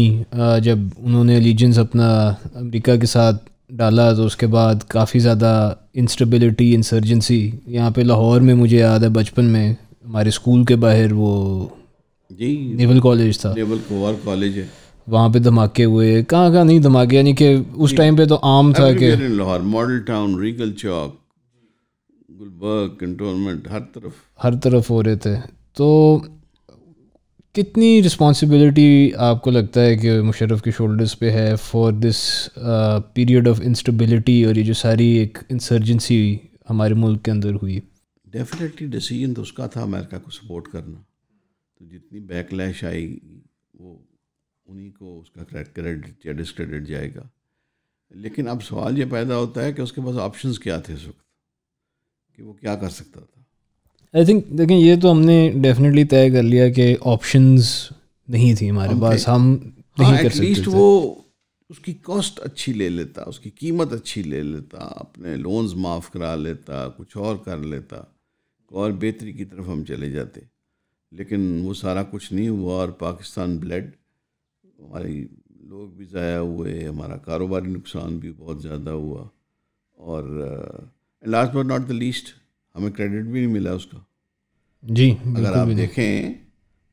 जब उन्होंने एलिजेंस अपना अमेरिका के साथ डाला तो उसके बाद काफ़ी ज़्यादा इंस्टेबिलिटी इंसर्जेंसी यहाँ पे लाहौर में मुझे याद है बचपन में हमारे स्कूल के बाहर वो जी नेवल कॉलेज था नेवल कोवर कॉलेज है वहाँ पे धमाके हुए कहाँ कहाँ नहीं धमाके यानी कि उस टाइम पे तो आम था कि Lahore Model Town Regal Chowk Gulberg cantonment हर तरफ हर तरफ हो रहे थे तो कितनी रिस्पॉन्सिबिलिटी आपको लगता है कि मुशरफ के शोल्डर्स पे है for this period of instability और ये जो सारी एक इंसर्जेंसी हमारे मुल्क के अंदर हुई डेफिनेटली डिसीजन तो उसका था अमेरिका को सपोर्ट करना तो जितनी बैकलैश आएगी वो उन्हीं को उसका क्रेडिट या डिसक्रेडिट जाएगा लेकिन अब सवाल ये पैदा होता है कि उसके पास ऑप्शंस क्या थे उस वक्त कि वो क्या कर सकता था आई थिंक देखें ये तो हमने डेफिनेटली तय कर लिया कि ऑप्शंस नहीं थी हमारे okay. पास हम हाँ, नहीं हाँ, कर सकते थे। वो उसकी कॉस्ट अच्छी ले लेता उसकी कीमत अच्छी ले लेता अपने लोन्स माफ़ करा लेता कुछ और कर लेता और बेहतरी की तरफ हम चले जाते लेकिन वो सारा कुछ नहीं हुआ और पाकिस्तान ब्लड हमारे लोग भी ज़ाया हुए हमारा कारोबारी नुकसान भी बहुत ज़्यादा हुआ और last but not the least हमें क्रेडिट भी नहीं मिला उसका जी अगर आप देखें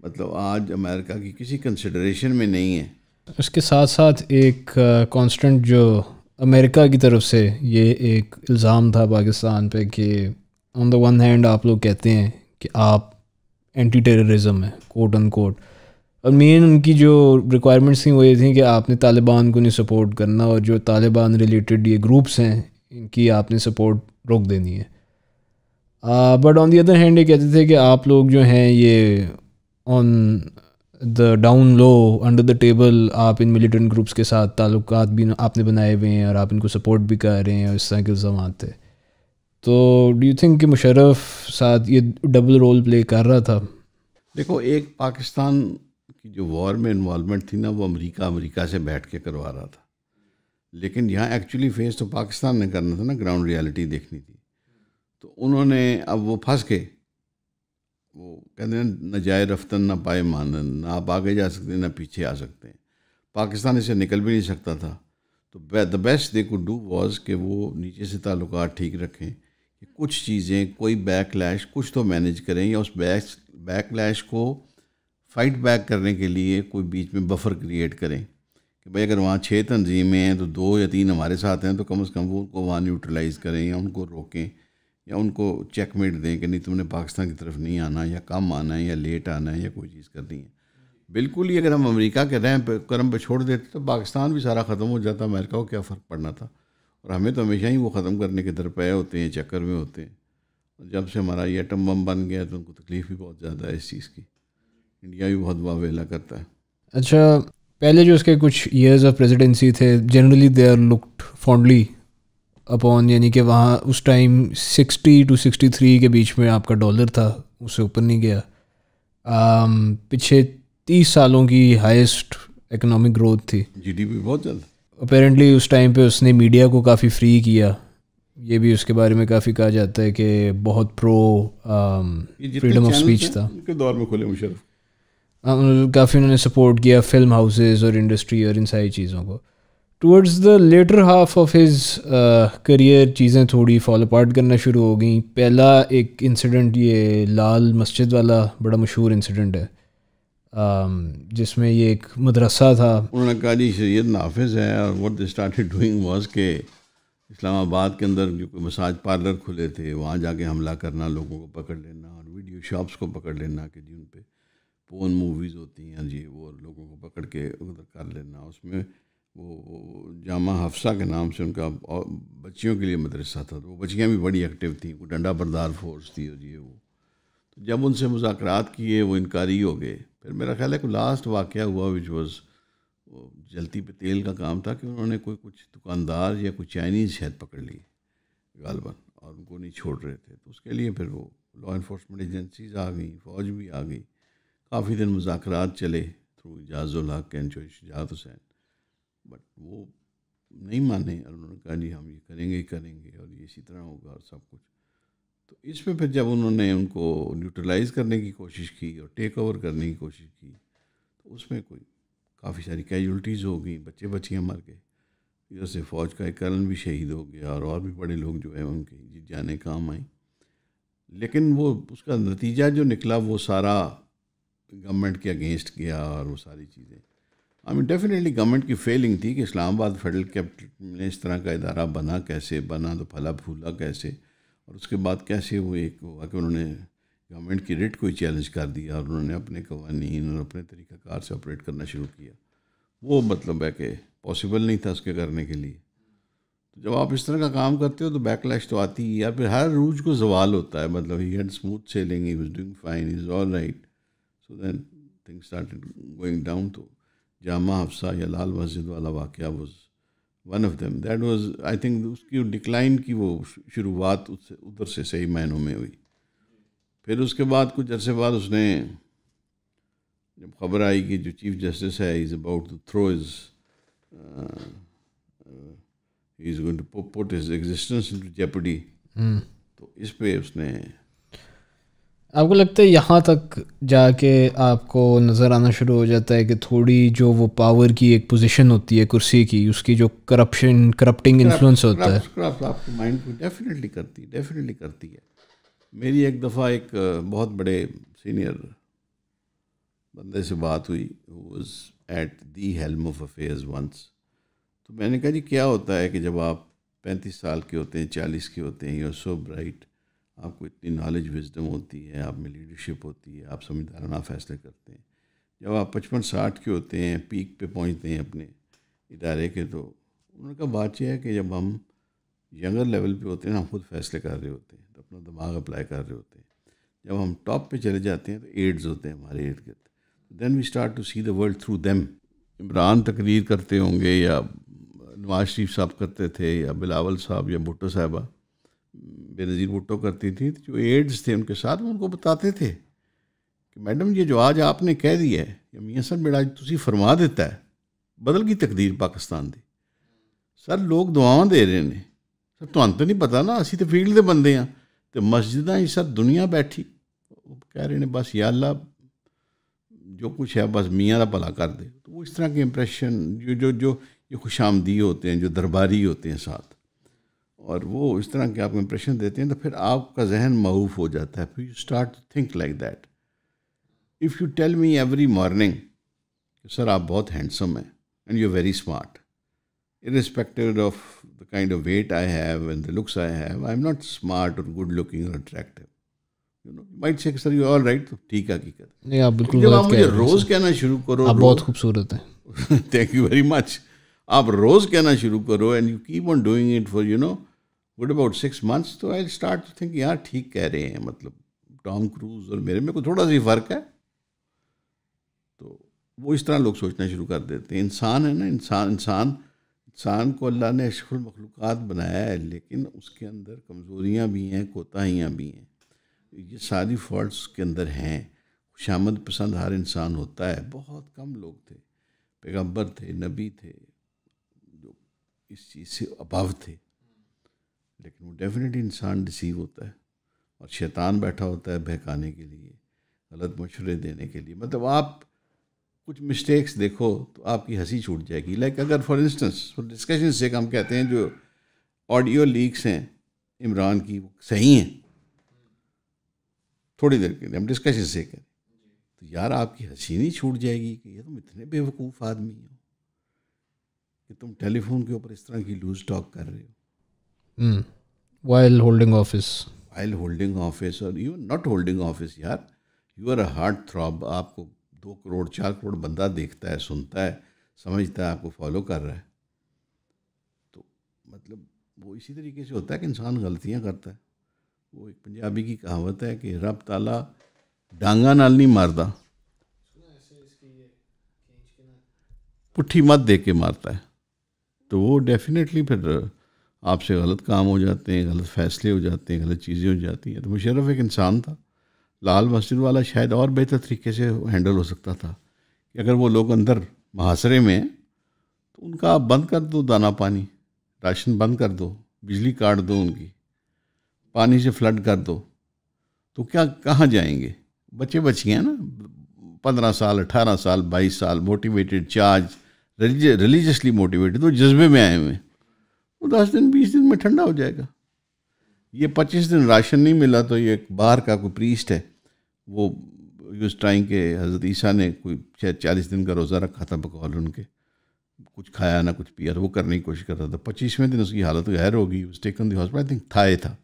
मतलब आज अमेरिका की किसी कंसिडरेशन में नहीं है उसके साथ साथ एक कांस्टेंट जो अमेरिका की तरफ से ये एक इल्ज़ाम था पाकिस्तान पे कि ऑन द वन हैंड आप लोग कहते हैं कि आप एंटी टेररिज्म है कोट अन कोट और मेन उनकी जो रिक्वायरमेंट्स थी वो ये थी कि आपने तालिबान को नहीं सपोर्ट करना और जो तालिबान रिलेटेड ये ग्रुप्स हैं इनकी आपने सपोर्ट रोक देनी है but on the other hand ये कहते थे कि आप लोग जो हैं ये on the down low under the table आप इन मिलिटेंट ग्रुप्स के साथ ताल्लुक भी आपने बनाए हुए हैं और आप इनको सपोर्ट भी कर रहे हैं और इस तरह के इल्ज़ाम थे तो डू यू थिंक कि मुशरफ साथ ये डबल रोल प्ले कर रहा था देखो एक पाकिस्तान की जो वॉर में इन्वॉलमेंट थी ना वो अमेरिका अमेरिका से बैठ के करवा रहा था लेकिन यहाँ एक्चुअली फेस तो पाकिस्तान ने करना था ना ग्राउंड रियलिटी देखनी थी तो उन्होंने अब वो फंस गए वो कहते हैं न जाए रफ्तन ना पाए मानन ना आप आगे जा सकते ना पीछे आ सकते हैं पाकिस्तान इसे निकल भी नहीं सकता था तो the best they could do was कि वो नीचे से ताल्लुक ठीक रखें कि कुछ चीज़ें कोई बैक लैश कुछ तो मैनेज करें या उस बैक लैश को फाइट बैक करने के लिए कोई बीच में बफर क्रिएट करें कि भाई अगर वहाँ छः तनजीमें हैं तो दो या तीन हमारे साथ हैं तो कम अज़ कम वो उनको वहाँ न्यूट्रलाइज़ करें या उनको रोकें या उनको चेकमेट दें कि नहीं तुमने पाकिस्तान की तरफ नहीं आना या कम आना है या लेट आना है या कोई चीज़ करनी है बिल्कुल ही अगर हम अमेरिका के रैम पर कर्म पर छोड़ देते तो पाकिस्तान भी सारा ख़त्म हो जाता अमेरिका को क्या फ़र्क पड़ना था और हमें तो हमेशा ही वो ख़त्म करने के दरपये होते हैं चक्कर में होते हैं जब से हमारा ये एटम बम बन गया तो उनको तकलीफ़ भी बहुत ज़्यादा है इस चीज़ की इंडिया भी बहुत वावेला करता है अच्छा पहले जो उसके कुछ ईयर्स ऑफ प्रेजिडेंसी थे generally they are looked fondly upon यानी कि वहाँ उस टाइम 60 टू 63 के बीच में आपका डॉलर था उससे ऊपर नहीं गया um, पिछले तीस सालों की हाइस्ट इकोनॉमिक ग्रोथ थी जीडीपी बहुत जल्द अपेरेंटली उस टाइम पे उसने मीडिया को काफ़ी फ्री किया ये भी उसके बारे में काफ़ी कहा जाता है कि बहुत प्रो फ्रीडम ऑफ स्पीच था दौर में खुले मुशरफ काफ़ी हाँ, उन्होंने सपोर्ट किया फिल्म हाउसेज और इंडस्ट्री और इन सारी चीज़ों को towards the latter half of his career चीज़ें थोड़ी फॉलो अपार्ट करना शुरू हो गई पहला एक इंसिडेंट ये लाल मस्जिद वाला बड़ा मशहूर इंसिडेंट है um, जिसमें ये एक मदरसा था उन्होंने काली शरीत नाफिज है और वट डूइंग वाज के इस्लामाबाद के अंदर जो कोई मसाज पार्लर खुले थे वहाँ जाके हमला करना लोगों को पकड़ लेना और वीडियो शॉप्स को पकड़ लेना कि जी उन पर पोन मूवीज़ होती हैं जी वो लोगों को पकड़ के उधर कर लेना उसमें वो वो जामा हफ्सा के नाम से उनका बच्चियों के लिए मदरसा था तो वो बच्चियाँ भी बड़ी एक्टिव थीं वो डंडा बरदार फोर्स थी और ये वो तो जब उनसे मुजाकर किए वो इनकारी हो गए फिर मेरा ख्याल है कि लास्ट वाक़ हुआ विच वॉज़ जलती पे तेल का काम था कि उन्होंने कोई कुछ दुकानदार या कोई चाइनीज़ शायद पकड़ लिए गालबन और उनको नहीं छोड़ रहे थे तो उसके लिए फिर वो लॉ इन्फोर्समेंट एजेंसीज आ गई फ़ौज भी आ गई काफ़ी दिन मुजाकर चले थ्रू इजाज़ुल हक एंड शजात हुसैन बट वो नहीं माने और उन्होंने कहा जी हम ये करेंगे ही करेंगे और ये इसी तरह होगा और सब कुछ तो इस पे फिर जब उन्होंने उनको न्यूट्रलाइज करने की कोशिश की और टेक ओवर करने की कोशिश की तो उसमें कोई काफ़ी सारी कैजुलटीज़ हो गई बच्चे बच्चियाँ मर गए इधर से फ़ौज का एक कलन भी शहीद हो गया और और भी बड़े लोग जो है उनके जीत जाने काम आए लेकिन वो उसका नतीजा जो निकला वो सारा गवर्नमेंट के अगेंस्ट गया और वो सारी चीज़ें आई मीन डेफिनेटली गवर्नमेंट की फेलिंग थी कि इस्लामाबाद फेडरल कैपिटल में इस तरह का इदारा बना कैसे बना तो फला फूला कैसे और उसके बाद कैसे वो एक हुआ कि उन्होंने गवर्नमेंट की रेट को ही चैलेंज कर दिया और उन्होंने अपने कवानीन और अपने तरीक़ाकार से ऑपरेट करना शुरू किया वो मतलब है कि पॉसिबल नहीं था उसके करने के लिए तो जब आप इस तरह का काम करते हो तो बैकलैश तो आती ही या फिर हर रूज को जवाल होता है मतलब he had smooth sailing he was doing fine is all right so then thing started going down तो जामा हफ्सा या लाल मस्जिद वाला वाक़ was one of them that was I think उसकी डिक्लाइन की वो शुरुआत उससे उधर से सही मायनों में हुई फिर उसके बाद कुछ अरसे बाद उसने जब खबर आई कि जो चीफ जस्टिस है is about to throw is is going to put his existence to jeopardy तो इस पे उसने आपको लगता है यहाँ तक जाके आपको नज़र आना शुरू हो जाता है कि थोड़ी जो वो पावर की एक पोजीशन होती है कुर्सी की उसकी जो करप्शन करप्टिंग इन्फ्लुएंस होता है आपको आपके माइंड को डेफिनेटली करती है डेफिनेटली करती है मेरी एक दफ़ा एक बहुत बड़े सीनियर बंदे से बात हुई at the helm of affairs once तो मैंने कहा जी क्या होता है कि जब आप पैंतीस साल के होते हैं चालीस के होते हैं यू सो ब्राइट आपको इतनी नॉलेज विजडम होती है आप में लीडरशिप होती है आप समझदाराना फैसले करते हैं जब आप पचपन साठ के होते हैं पीक पे पहुंचते हैं अपने इदारे के तो उनका बात यह है कि जब हम यंगर लेवल पे होते हैं हम खुद फैसले कर रहे होते हैं तो अपना दिमाग अप्लाई कर रहे होते हैं जब हम टॉप पे चले जाते हैं तो एड्स होते हैं हमारे इर्द गिर्द then we start to see the world through them Imran तकरीर करते होंगे या नवाज शरीफ साहब करते थे या बिलावल साहब या भुट्टो साहबा बेनज़ीर भुट्टो करती थी तो जो एड्स थे उनके साथ वो उनको बताते थे कि मैडम ये जो आज आपने कह दिया है या मियाँ सर मेरा आज तुम फरमा दिता है बदल गई तकदीर पाकिस्तान की सर लोग ਦੁਆਵਾਂ दे रहे हैं सर तुम तो नहीं पता ना ਅਸੀਂ तो फील्ड के बंदे हाँ तो मस्जिद ही सर दुनिया बैठी कह रहे हैं बस ਬਸ ਯਾ जो कुछ है बस मियाँ का भला कर दे तो वो इस तरह के इंप्रेशन जो जो जो ये खुशामदी होते हैं जो दरबारी होते हैं साथ और वो इस तरह के आप इम्प्रेशन देते हैं तो फिर आपका जहन मऊफ हो जाता है फिर you start to think like that if you tell me every morning sir आप बहुत हैंडसम हैं and you very smart irrespective of the kind of weight I have and the looks I have, I'm not smart or good looking or attractive. You know, you might say, sir, you're तो ठीक हकीकत नहीं आप बिल्कुल जब आप मुझे रोज़ कहना शुरू करो आप बहुत खूबसूरत हैं थैंक यू वेरी मच आप रोज़ कहना शुरू करो and you keep on doing it for you know good about six months तो आई स्टार्ट टू थिंक यार ठीक कह रहे हैं मतलब टॉम क्रूज और मेरे में को थोड़ा सा फ़र्क है तो वो इस तरह लोग सोचना शुरू कर देते हैं इंसान है ना इंसान इंसान इंसान को अल्लाह ने अशफुल मखलूक बनाया है लेकिन उसके अंदर कमज़ोरियाँ भी हैं कोताहियाँ भी हैं ये सारी फॉल्ट्स के अंदर हैं खुशामद पसंद हर इंसान होता है बहुत कम लोग थे पैगम्बर थे नबी थे जो इस चीज़ से अभाव थे लेकिन वो डेफिनेटली इंसान डिसीव होता है और शैतान बैठा होता है बहकाने के लिए गलत मशवरे देने के लिए मतलब आप कुछ मिस्टेक्स देखो तो आपकी हंसी छूट जाएगी लाइक अगर फॉर इंस्टेंस डिस्कशन से हम कहते हैं जो ऑडियो लीक्स हैं इमरान की वो सही हैं थोड़ी देर के लिए हम डिस्कशन से करें तो यार आपकी हंसी नहीं छूट जाएगी कि ये तुम इतने बेवकूफ़ आदमी हो कि तुम टेलीफोन के ऊपर इस तरह की लूज टॉक कर रहे हो हम्म। while holding office while holding office or even not holding office यार you are a heart throb आपको दो करोड़ चार करोड़ बंदा देखता है सुनता है समझता है आपको फॉलो कर रहा है तो मतलब वो इसी तरीके से होता है कि इंसान गलतियाँ करता है वो एक पंजाबी की कहावत है कि रब ताला डांगा नाल नहीं मारदा पुट्ठी मत दे के मारता है तो वो डेफिनेटली फिर आपसे गलत काम हो जाते हैं गलत फैसले हो जाते हैं गलत चीज़ें हो जाती हैं तो मुशरफ एक इंसान था लाल मस्जिद वाला शायद और बेहतर तरीके से हैंडल हो सकता था कि अगर वो लोग अंदर महासरे में हैं तो उनका आप बंद कर दो दाना पानी राशन बंद कर दो बिजली काट दो उनकी पानी से फ्लड कर दो तो क्या कहाँ जाएंगे बच्चे बच्चियाँ ना पंद्रह साल अठारह साल बाईस साल मोटिवेटेड चार्ज रिलीजियसली मोटिवेटेड वो जज्बे में आए हुए हैं वो दस दिन बीस दिन में ठंडा हो जाएगा ये पच्चीस दिन राशन नहीं मिला तो ये एक बाहर का कोई प्रीस्ट है वो यूज टाइम के हज़रत ईसा ने कोई छः चालीस दिन का रोज़ा रखा था बकौल उनके कुछ खाया ना कुछ पिया तो वो करने की कोशिश कर रहा था पच्चीसवें दिन उसकी हालत गैर होगी use taken the hospital I think था ये था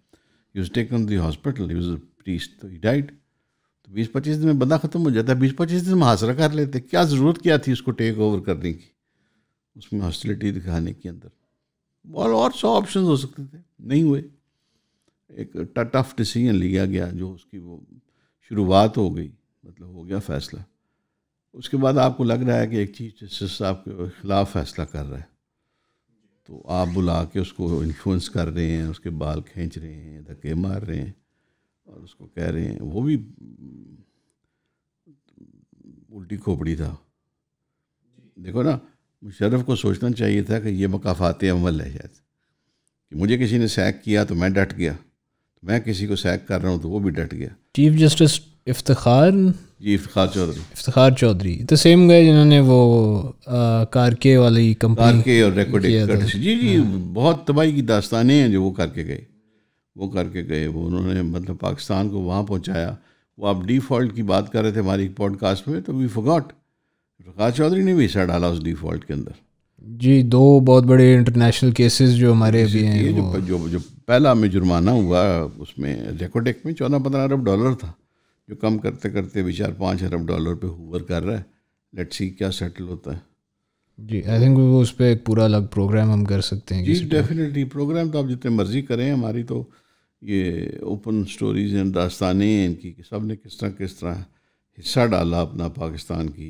use taken the hospital use priest तो डाइट तो बीस पच्चीस दिन में बंदा ख़त्म हो जाता है बीस पच्चीस दिन में हासरा कर लेते क्या ज़रूरत क्या थी उसको टेक ओवर करने की उसमें हॉस्टिलिटी दिखाने के अंदर और और सौ ऑप्शन हो सकते थे नहीं हुए एक टफ डिसीजन लिया गया जो उसकी वो शुरुआत हो गई मतलब हो गया फैसला उसके बाद आपको लग रहा है कि एक चीफ जस्टिस आपके खिलाफ फैसला कर रहा है तो आप बुला के उसको इन्फ्लुएंस कर रहे हैं उसके बाल खींच रहे हैं धक्के मार रहे हैं और उसको कह रहे हैं वो भी उल्टी खोपड़ी था देखो ना मुशर्रफ को सोचना चाहिए था कि ये मकाफात अमल है शायद कि मुझे किसी ने सैक किया तो मैं डट गया तो मैं किसी को सैक कर रहा हूँ तो वो भी डट गया चीफ जस्टिस इफ्तार जी इफ्तार चौधरी इफ्तार चौधरी तो सेम गए जिन्होंने वो आ, कारके वाली कंपनी कारके और रिकॉर्ड जी जी हाँ। बहुत तबाही की दास्तानें हैं जो वो करके गए वो करके गए वो उन्होंने मतलब पाकिस्तान को वहाँ पहुँचाया वो आप डिफॉल्ट की बात कर रहे थे हमारी पॉडकास्ट में तो वी फॉगॉट वकार चौधरी ने भी हिस्सा डाला उस डिफॉल्ट के अंदर जी दो बहुत बड़े इंटरनेशनल केसेस जो हमारे अभी हैं जो, जो जो पहला हमें जुर्माना हुआ उसमें रेकोटेक में चौदह पंद्रह अरब डॉलर था जो कम करते करते बेचार पाँच अरब डॉलर पे हुवर कर रहा है लेट्स सी क्या सेटल होता है जी आई थिंक वो उस पर एक पूरा अलग प्रोग्राम हम कर सकते हैं जी डेफिनेटली प्रोग्राम तो आप जितने मर्जी करें हमारी तो ये ओपन स्टोरीज हैं दास्तानें इनकी सब ने किस तरह किस तरह हिस्सा डाला अपना पाकिस्तान की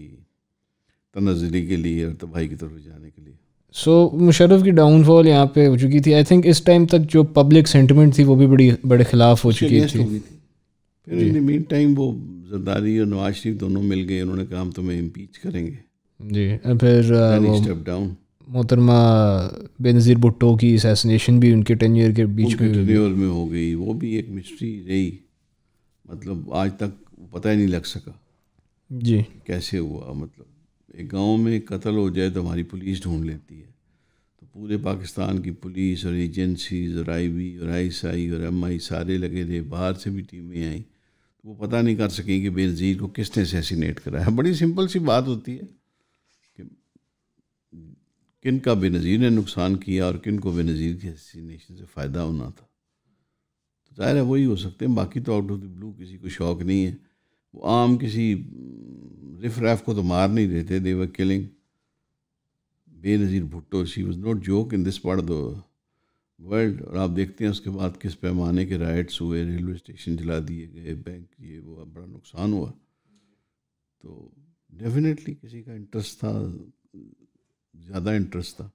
तनजरी तो के लिए और तबाही की तरफ जाने के लिए सो so, मुशरफ की डाउनफॉल यहाँ पे हो चुकी थी आई थिंक इस टाइम तक जो पब्लिक सेंटिमेंट थी वो भी बड़ी बड़े खिलाफ हो चुकी थी।, तो थी फिर इन मीन टाइम वो जरदारी और नवाज शरीफ दोनों मिल गए उन्होंने कहा हम तुम्हें इम्पीच करेंगे जी फिर स्टेप डाउन uh, मोहतरमा बेनज़ीर भुट्टो की असैसिनेशन भी उनके टेन ईयर के बीच में में हो गई वो भी एक मिस्ट्री रही मतलब आज तक पता ही नहीं लग सका जी कैसे हुआ मतलब एक गांव में कत्ल हो जाए तो हमारी पुलिस ढूंढ लेती है तो पूरे पाकिस्तान की पुलिस और एजेंसीज और आई बी और आई एस आई और एम आई सारे लगे रहे बाहर से भी टीमें आई तो वो पता नहीं कर सकें कि बेनज़ीर को किसने असैसिनेट कराया बड़ी सिंपल सी बात होती है कि किन का बेनज़ीर ने नुकसान किया और किन को बेनज़ीर की असैसिनेशन से फ़ायदा होना था तो ज़ाहिर है वही हो सकते हैं बाकी तो आउट ऑफ द ब्लू किसी को शौक़ नहीं है वो आम किसी रैफ़ को तो मार नहीं देते they were killing Benazir Bhutto she was not joke in this part of the world और आप देखते हैं उसके बाद किस पैमाने के राइट्स हुए रेलवे स्टेशन जला दिए गए बैंक ये वो बड़ा नुकसान हुआ तो डेफिनेटली किसी का इंटरेस्ट था ज़्यादा इंटरेस्ट था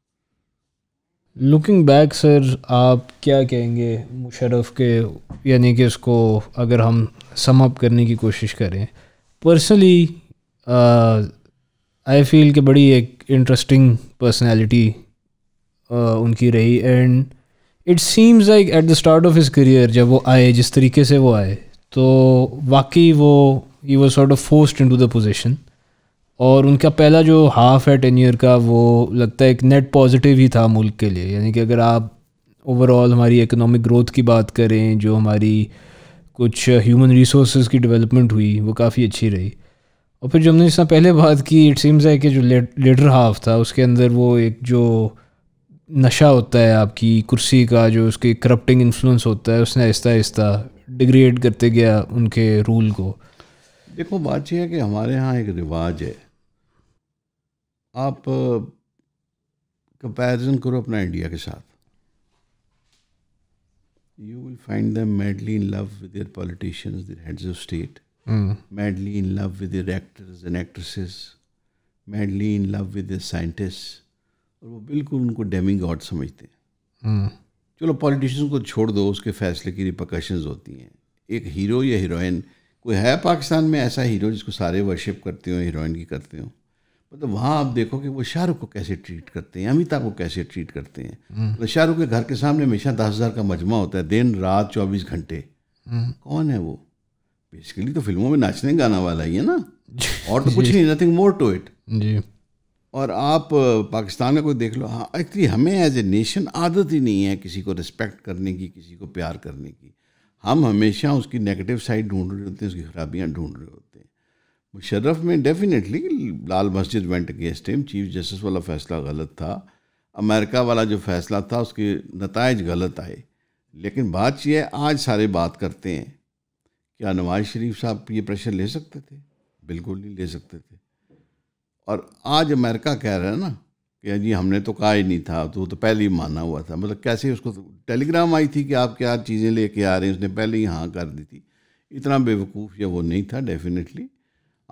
लुकिंग बैक सर आप क्या कहेंगे मुशरफ के यानी कि उसको अगर हम समअप करने की कोशिश करें पर्सनली आई uh, फील कि बड़ी एक इंटरेस्टिंग पर्सनैलिटी uh, उनकी रही and it seems like at the start of his career जब वो आए जिस तरीके से वो आए तो वाकई वो he was sort of forced into the position और उनका पहला जो हाफ है टेन ईयर का वो लगता है एक नेट पॉजिटिव ही था मुल्क के लिए यानी कि अगर आप ओवरऑल हमारी इकोनॉमिक ग्रोथ की बात करें जो हमारी कुछ ह्यूमन रिसोर्स की डेवलपमेंट हुई वो काफ़ी अच्छी रही और फिर जो हमने जिसने पहले बात की इट सीम्स है कि जो लेटर हाफ था उसके अंदर वो एक जो नशा होता है आपकी कुर्सी का जो उसके करप्टिंग इन्फ्लुएंस होता है उसने आहिस्ता आहिस्ता डिग्रेड करते गया उनके रूल को देखो बात यह है कि हमारे यहाँ एक रिवाज है आप कंपैरिजन करो अपना इंडिया के साथ you will find them madly in love with their politicians their heads of state madly madly in love with their actors and actresses, madly in love with their scientists, और वो बिल्कुल उनको Deming God समझते हैं mm. चलो politicians को छोड़ दो उसके फैसले की रिपोकशन होती हैं एक हीरो या हीरोइन कोई है पाकिस्तान में ऐसा हीरो जिसको सारे वर्शिप करते हो हीरोइन की करते हो मतलब वहाँ आप देखो कि वो शाहरुख को कैसे ट्रीट करते हैं अमिताभ को कैसे ट्रीट करते हैं मतलब शाहरुख के घर के सामने हमेशा दस हज़ार का मजमा होता है दिन रात चौबीस घंटे कौन है वो बेसिकली तो फिल्मों में नाचने गाना वाला ही है ना और तो कुछ नहीं नथिंग मोर टू इट जी और आप पाकिस्तान में कोई देख लो हाँ एक्चुअली हमें एज ए नेशन आदत ही नहीं है किसी को रिस्पेक्ट करने की किसी को प्यार करने की हम हमेशा उसकी नेगेटिव साइड ढूंढ रहे होते हैं उसकी खराबियाँ ढूंढ रहे होते हैं मुशर्रफ में definitely Lal Masjid went against him chief justice वाला फैसला गलत था अमेरिका वाला जो फैसला था उसके नतज गलत आए लेकिन बात यह है आज सारे बात करते हैं क्या नवाज शरीफ साहब ये प्रेशर ले सकते थे बिल्कुल नहीं ले सकते थे और आज अमेरिका कह रहा है ना कि हाँ जी हमने तो कहा ही नहीं था तो वो तो पहले ही माना हुआ था मतलब कैसे उसको तो, टेलीग्राम आई थी कि आप क्या चीज़ें लेके आ रहे हैं उसने पहले ही हाँ कर दी थी इतना बेवकूफ़ या वो नहीं था डेफिनेटली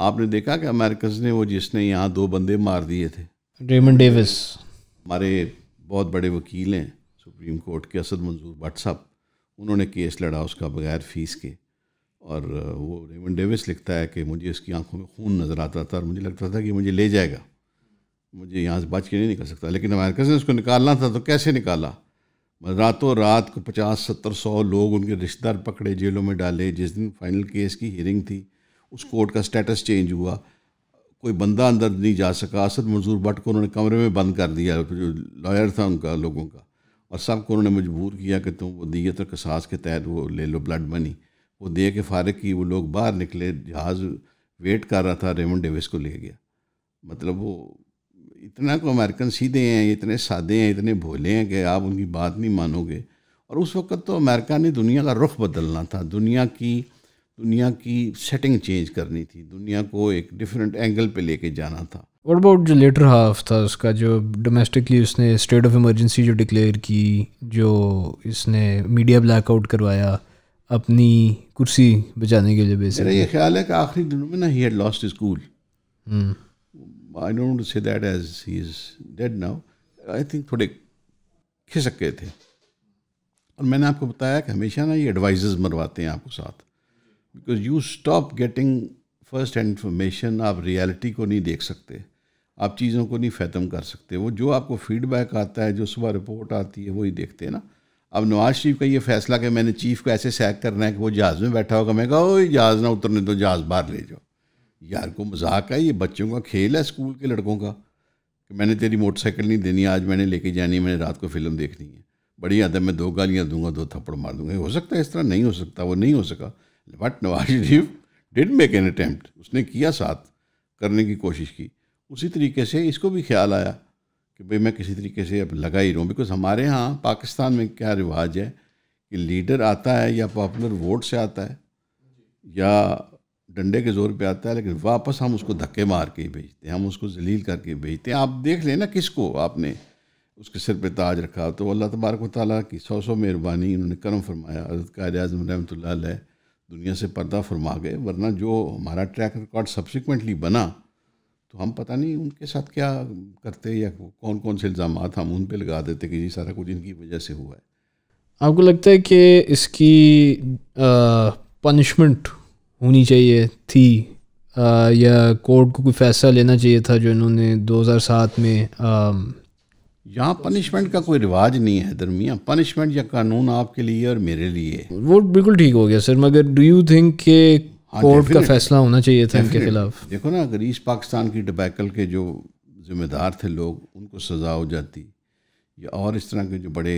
आपने देखा कि अमेरिकन ने वो जिसने यहाँ दो बंदे मार दिए थे रेमन डेविस हमारे बहुत बड़े वकील हैं सुप्रीम कोर्ट के असद मंजूर भट्ट साहब उन्होंने केस लड़ा उसका बगैर फीस के और वो रेमन डेविस लिखता है कि मुझे इसकी आंखों में खून नज़र आता था और मुझे लगता था कि मुझे ले जाएगा मुझे यहाँ से बच के नहीं निकल सकता लेकिन अमेरिका से उसको निकालना था तो कैसे निकाला मतलब रातों रात को पचास सत्तर सौ लोग उनके रिश्तेदार पकड़े जेलों में डाले जिस दिन फाइनल केस की हियरिंग थी उस कोर्ट का स्टेटस चेंज हुआ कोई बंदा अंदर नहीं जा सका असद मंजूर भट्ट को उन्होंने कमरे में बंद कर दिया जो लॉयर था उनका लोगों का और सबको उन्होंने मजबूर किया कि तुम वो दियत और कसास के तहत वो ले लो ब्लड मनी वो दे के फारग की वो लोग बाहर निकले जहाज़ वेट कर रहा था रेमन डेविस को ले गया मतलब वो इतना को अमेरिकन सीधे हैं इतने सादे हैं इतने भोले हैं कि आप उनकी बात नहीं मानोगे और उस वक्त तो अमेरिका ने दुनिया का रुख बदलना था दुनिया की दुनिया की सेटिंग चेंज करनी थी दुनिया को एक डिफरेंट एंगल पे लेके जाना था वट अबाउट जो लेटर हाफ था उसका जो डोमेस्टिकली उसने स्टेट ऑफ इमरजेंसी जो डिक्लेयर की जो इसने मीडिया ब्लैकआउट करवाया अपनी कुर्सी बचाने के लिए बेस मेरा ये ख्याल है कि आखिरी दिनों में ना he had lost school I don't say that as he is dead now I think थोड़े खिसक गए थे और मैंने आपको बताया कि हमेशा ना ये एडवाइजर्स मरवाते हैं आपको साथ because you stop getting first hand information आप रियलिटी को नहीं देख सकते आप चीज़ों को नहीं ख़त्म कर सकते वो जो आपको फीडबैक आता है जो सुबह रिपोर्ट आती है वही देखते हैं ना अब नवाज शरीफ का ये फैसला कि मैंने चीफ को ऐसे सैक करना है कि वो जहाज़ में बैठा होगा मैं कहा जहाज़ ना उतरने दो जहाज़ बाहर ले जाओ यार को मजाक है ये बच्चों का खेल है स्कूल के लड़कों का कि मैंने तेरी मोटरसाइकिल नहीं देनी आज मैंने लेके जानी मैंने रात को फिल्म देखनी है बड़ी आदत मैं दो गालियाँ दूंगा दो थप्पड़ मार दूंगा हो सकता है इस तरह नहीं हो सकता वो नहीं हो सका but Nawaz Sharif did make an attempt उसने किया साथ करने की कोशिश की उसी तरीके से इसको भी ख्याल आया कि भाई मैं किसी तरीके से अब लगा ही रहूँ बिकॉज हमारे यहाँ पाकिस्तान में क्या रिवाज है कि लीडर आता है या पॉपुलर वोट से आता है या डंडे के ज़ोर पे आता है लेकिन वापस हम उसको धक्के मार के ही भेजते हैं हम उसको जलील करके भेजते हैं आप देख लें ना किसको आपने उसके सिर पे ताज रखा तो अल्लाह तबारक ताली की सौ सौ मेहरबानी उन्होंने करम फरमाया हजरत कार आजम रहमत दुनिया से पर्दा फरमा गए वरना जो हमारा ट्रैक रिकॉर्ड सब्सिक्वेंटली बना तो हम पता नहीं उनके साथ क्या करते या कौन कौन से इल्ज़ाम हम उन पर लगा देते कि जी सारा कुछ इनकी वजह से हुआ है आपको लगता है कि इसकी पनिशमेंट होनी चाहिए थी आ, या कोर्ट को कोई फैसला लेना चाहिए था जो इन्होंने 2007 में यहाँ पनिशमेंट का कोई रिवाज नहीं है दरमिया पनिशमेंट या कानून आपके लिए और मेरे लिए वो बिल्कुल ठीक हो गया सर मगर डू यू थिंक के हाँ, कोर्ट का फैसला होना चाहिए था इनके खिलाफ देखो ना अगर ईस्ट पाकिस्तान की डबैकल के जो जिम्मेदार थे लोग उनको सज़ा हो जाती या और इस तरह के जो बड़े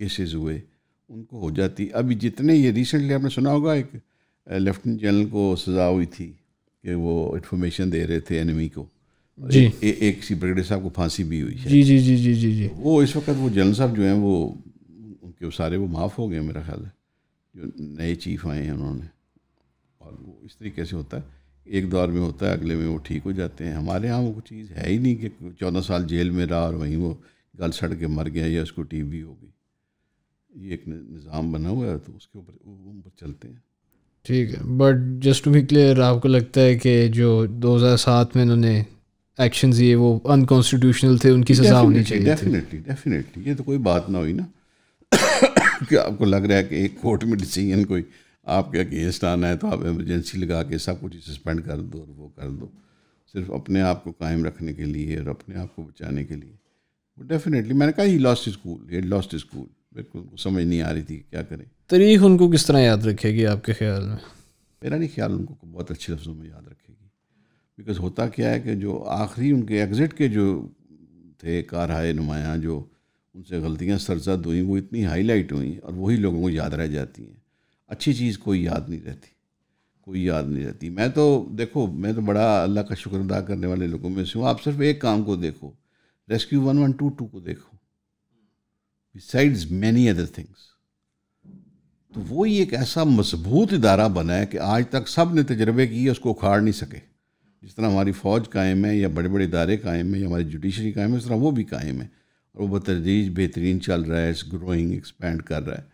केसेस हुए उनको हो जाती अभी जितने ये रिसेंटली आपने सुना होगा एक लेफ्टिनेंट जनरल को सज़ा हुई थी कि वो इन्फॉर्मेशन दे रहे थे एनमी को जी ए, एक सी ब्रिगेडियर साहब को फांसी भी हुई जी जी जी जी जी जी वो इस वक्त वो जनरल साहब जो हैं वो उनके सारे वो माफ़ हो गए मेरा ख्याल है जो नए चीफ आए हैं उन्होंने और वो इस तरीके से होता है एक दौर में होता है अगले में वो ठीक हो जाते हैं हमारे यहाँ वो चीज़ है ही नहीं कि चौदह साल जेल में रहा और वहीं वो गल सड़ के मर गया या उसको टी वी हो गई ये एक निज़ाम बना हुआ है तो उसके ऊपर ऊपर चलते हैं ठीक है but just to be clear आपको लगता है कि जो 2007 में इन्होंने एक्शन ये वो अनकॉन्स्टिट्यूशनल थे उनकी सजा होनी चाहिए डेफिनेटली डेफिनेटली ये तो कोई बात ना हुई ना [COUGHS] कि आपको लग रहा है कि एक कोर्ट में डिसीजन कोई आपके अगेंस्ट आना है तो आप इमरजेंसी लगा के सब कुछ सस्पेंड कर दो और वो कर दो सिर्फ अपने आप को कायम रखने के लिए और अपने आप को बचाने के लिए डेफिनेटली मैंने कहा ही लॉस्ट स्कूल ये लॉस्ट स्कूल बिल्कुल उनको समझ नहीं आ रही थी क्या करें तारीख उनको किस तरह याद रखेगी आपके ख्याल में मेरा नहीं ख्याल उनको बहुत अच्छे लफ्ज़ों में याद रखेगी बिकॉज होता क्या है कि जो आखिरी उनके एग्ज़िट के जो थे कारहाय नुमायाँ जो उनसे गलतियाँ सरजद हुई वो इतनी हाईलाइट हुई और वही लोगों को याद रह जाती हैं अच्छी चीज़ कोई याद नहीं रहती कोई याद नहीं रहती मैं तो देखो मैं तो बड़ा अल्लाह का शुक्र अदा करने वाले लोगों में से हूँ आप सिर्फ एक काम को देखो rescue one one two two को देखो बिसाइड्स मैनी अदर थिंग्स तो वो ही एक ऐसा मजबूत इदारा बना है कि आज तक सब ने तजर्बे किए उसको उखाड़ नहीं सके जिस तरह हमारी फ़ौज कायम है या बड़े बड़े इदारे कायम है या हमारी जुडिशरी कायम है उस तरह वो भी कायम है और वो बतदरीज बेहतरीन चल रहा है इस ग्रोइंग एक्सपेंड कर रहा है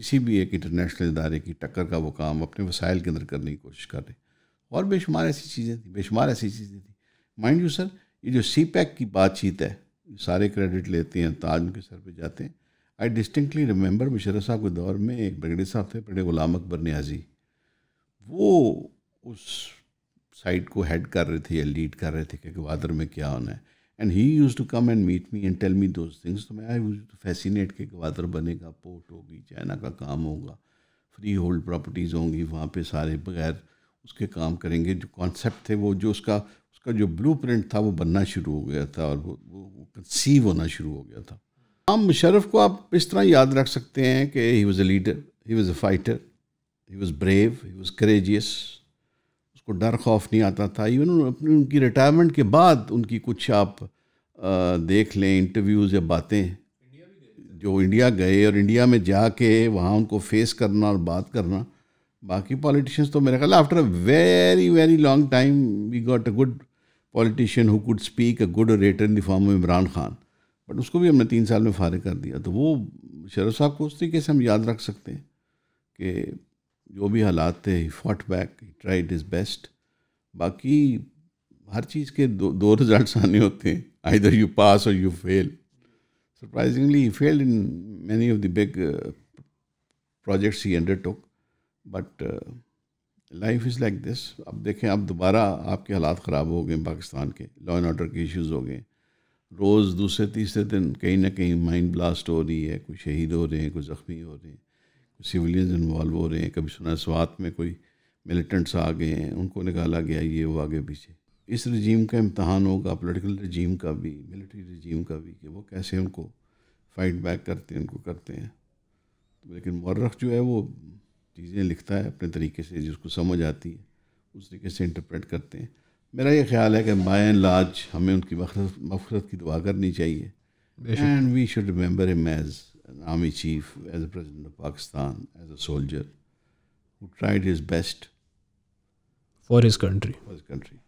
किसी भी एक इंटरनेशनल इदारे की टक्कर का वो काम अपने वसाइल के अंदर करने की कोशिश कर रहे और बेशुमार ऐसी चीज़ें थी बेशुमार ऐसी चीज़ें थी माइंड यू सर ये जो सी पैक की बातचीत है सारे क्रेडिट लेते हैं ताज उनके सर पर जाते हैं आई डिस्टिंक्टली रिमेंबर मुशर साहब के दौर में एक ब्रिगेडियर साहब थे बड़े गुलाम अकबर न्याजी वो उस साइट को हेड कर रहे थे या लीड कर रहे थे कि वादर में क्या होना है and he used to come and meet me and tell me those things तो मैं आई यूज टू फैसिनेट के ग्वादर बनेगा पोर्ट होगी चाइना का काम होगा फ्री होल्ड प्रॉपर्टीज़ होंगी वहाँ पे सारे बगैर उसके काम करेंगे जो कॉन्सेप्ट थे वो जो उसका उसका जो ब्लू प्रिंट था वो बनना शुरू हो गया था और वो वो कंसीव होना शुरू हो गया था आम मुशरफ को आप इस तरह याद रख सकते हैं कि he was a leader he was a fighter he was brave he was courageous उसको डर खौफ नहीं आता था इवन अपनी उनकी रिटायरमेंट के बाद उनकी कुछ आप देख लें इंटरव्यूज़ या बातें जो इंडिया गए और इंडिया में जाके वहाँ उनको फेस करना और बात करना बाकी पॉलिटिशियंस तो मेरे ख्याल after a very very long time we got a good politician who could speak a good orator in the form of Imran Khan but उसको भी हमने तीन साल में फारिग कर दिया तो वो शरद साहब को उस तरीके से हम याद रख सकते हैं कि जो भी हालात थे he fought back he tried his best बाकी हर चीज़ के दो दो रिजल्ट आने होते हैं आइदर यू पास और you fail surprisingly he failed in many of the big projects he undertook but life is like this अब देखें अब दोबारा आपके हालात ख़राब हो गए पाकिस्तान के लॉ एंड ऑर्डर के इश्यूज हो गए रोज़ दूसरे तीसरे दिन कहीं ना कहीं माइंड ब्लास्ट हो रही है कोई शहीद हो रहे हैं कोई ज़ख्मी हो रहे हैं सिविलियंस इन्वॉल्व हो रहे हैं कभी सुना स्वात में कोई मिलिटेंट्स आ गए हैं उनको निकाला गया ये वो आगे पीछे इस रजीम का इम्तहान होगा पोलिटिकल रजीम का भी मिलिट्री रजीम का भी कि वो कैसे उनको फाइट बैक करते हैं उनको करते हैं लेकिन मर्रख जो है वो चीज़ें लिखता है अपने तरीके से जिसको समझ आती है उस तरीके से इंटरप्रेट करते हैं मेरा ये ख्याल है कि बाय लाज हमें उनकी मफरत की दुआ करनी चाहिए and we should remember them as as an army chief, as a president of Pakistan, as a soldier, who tried his best for his country. For his country.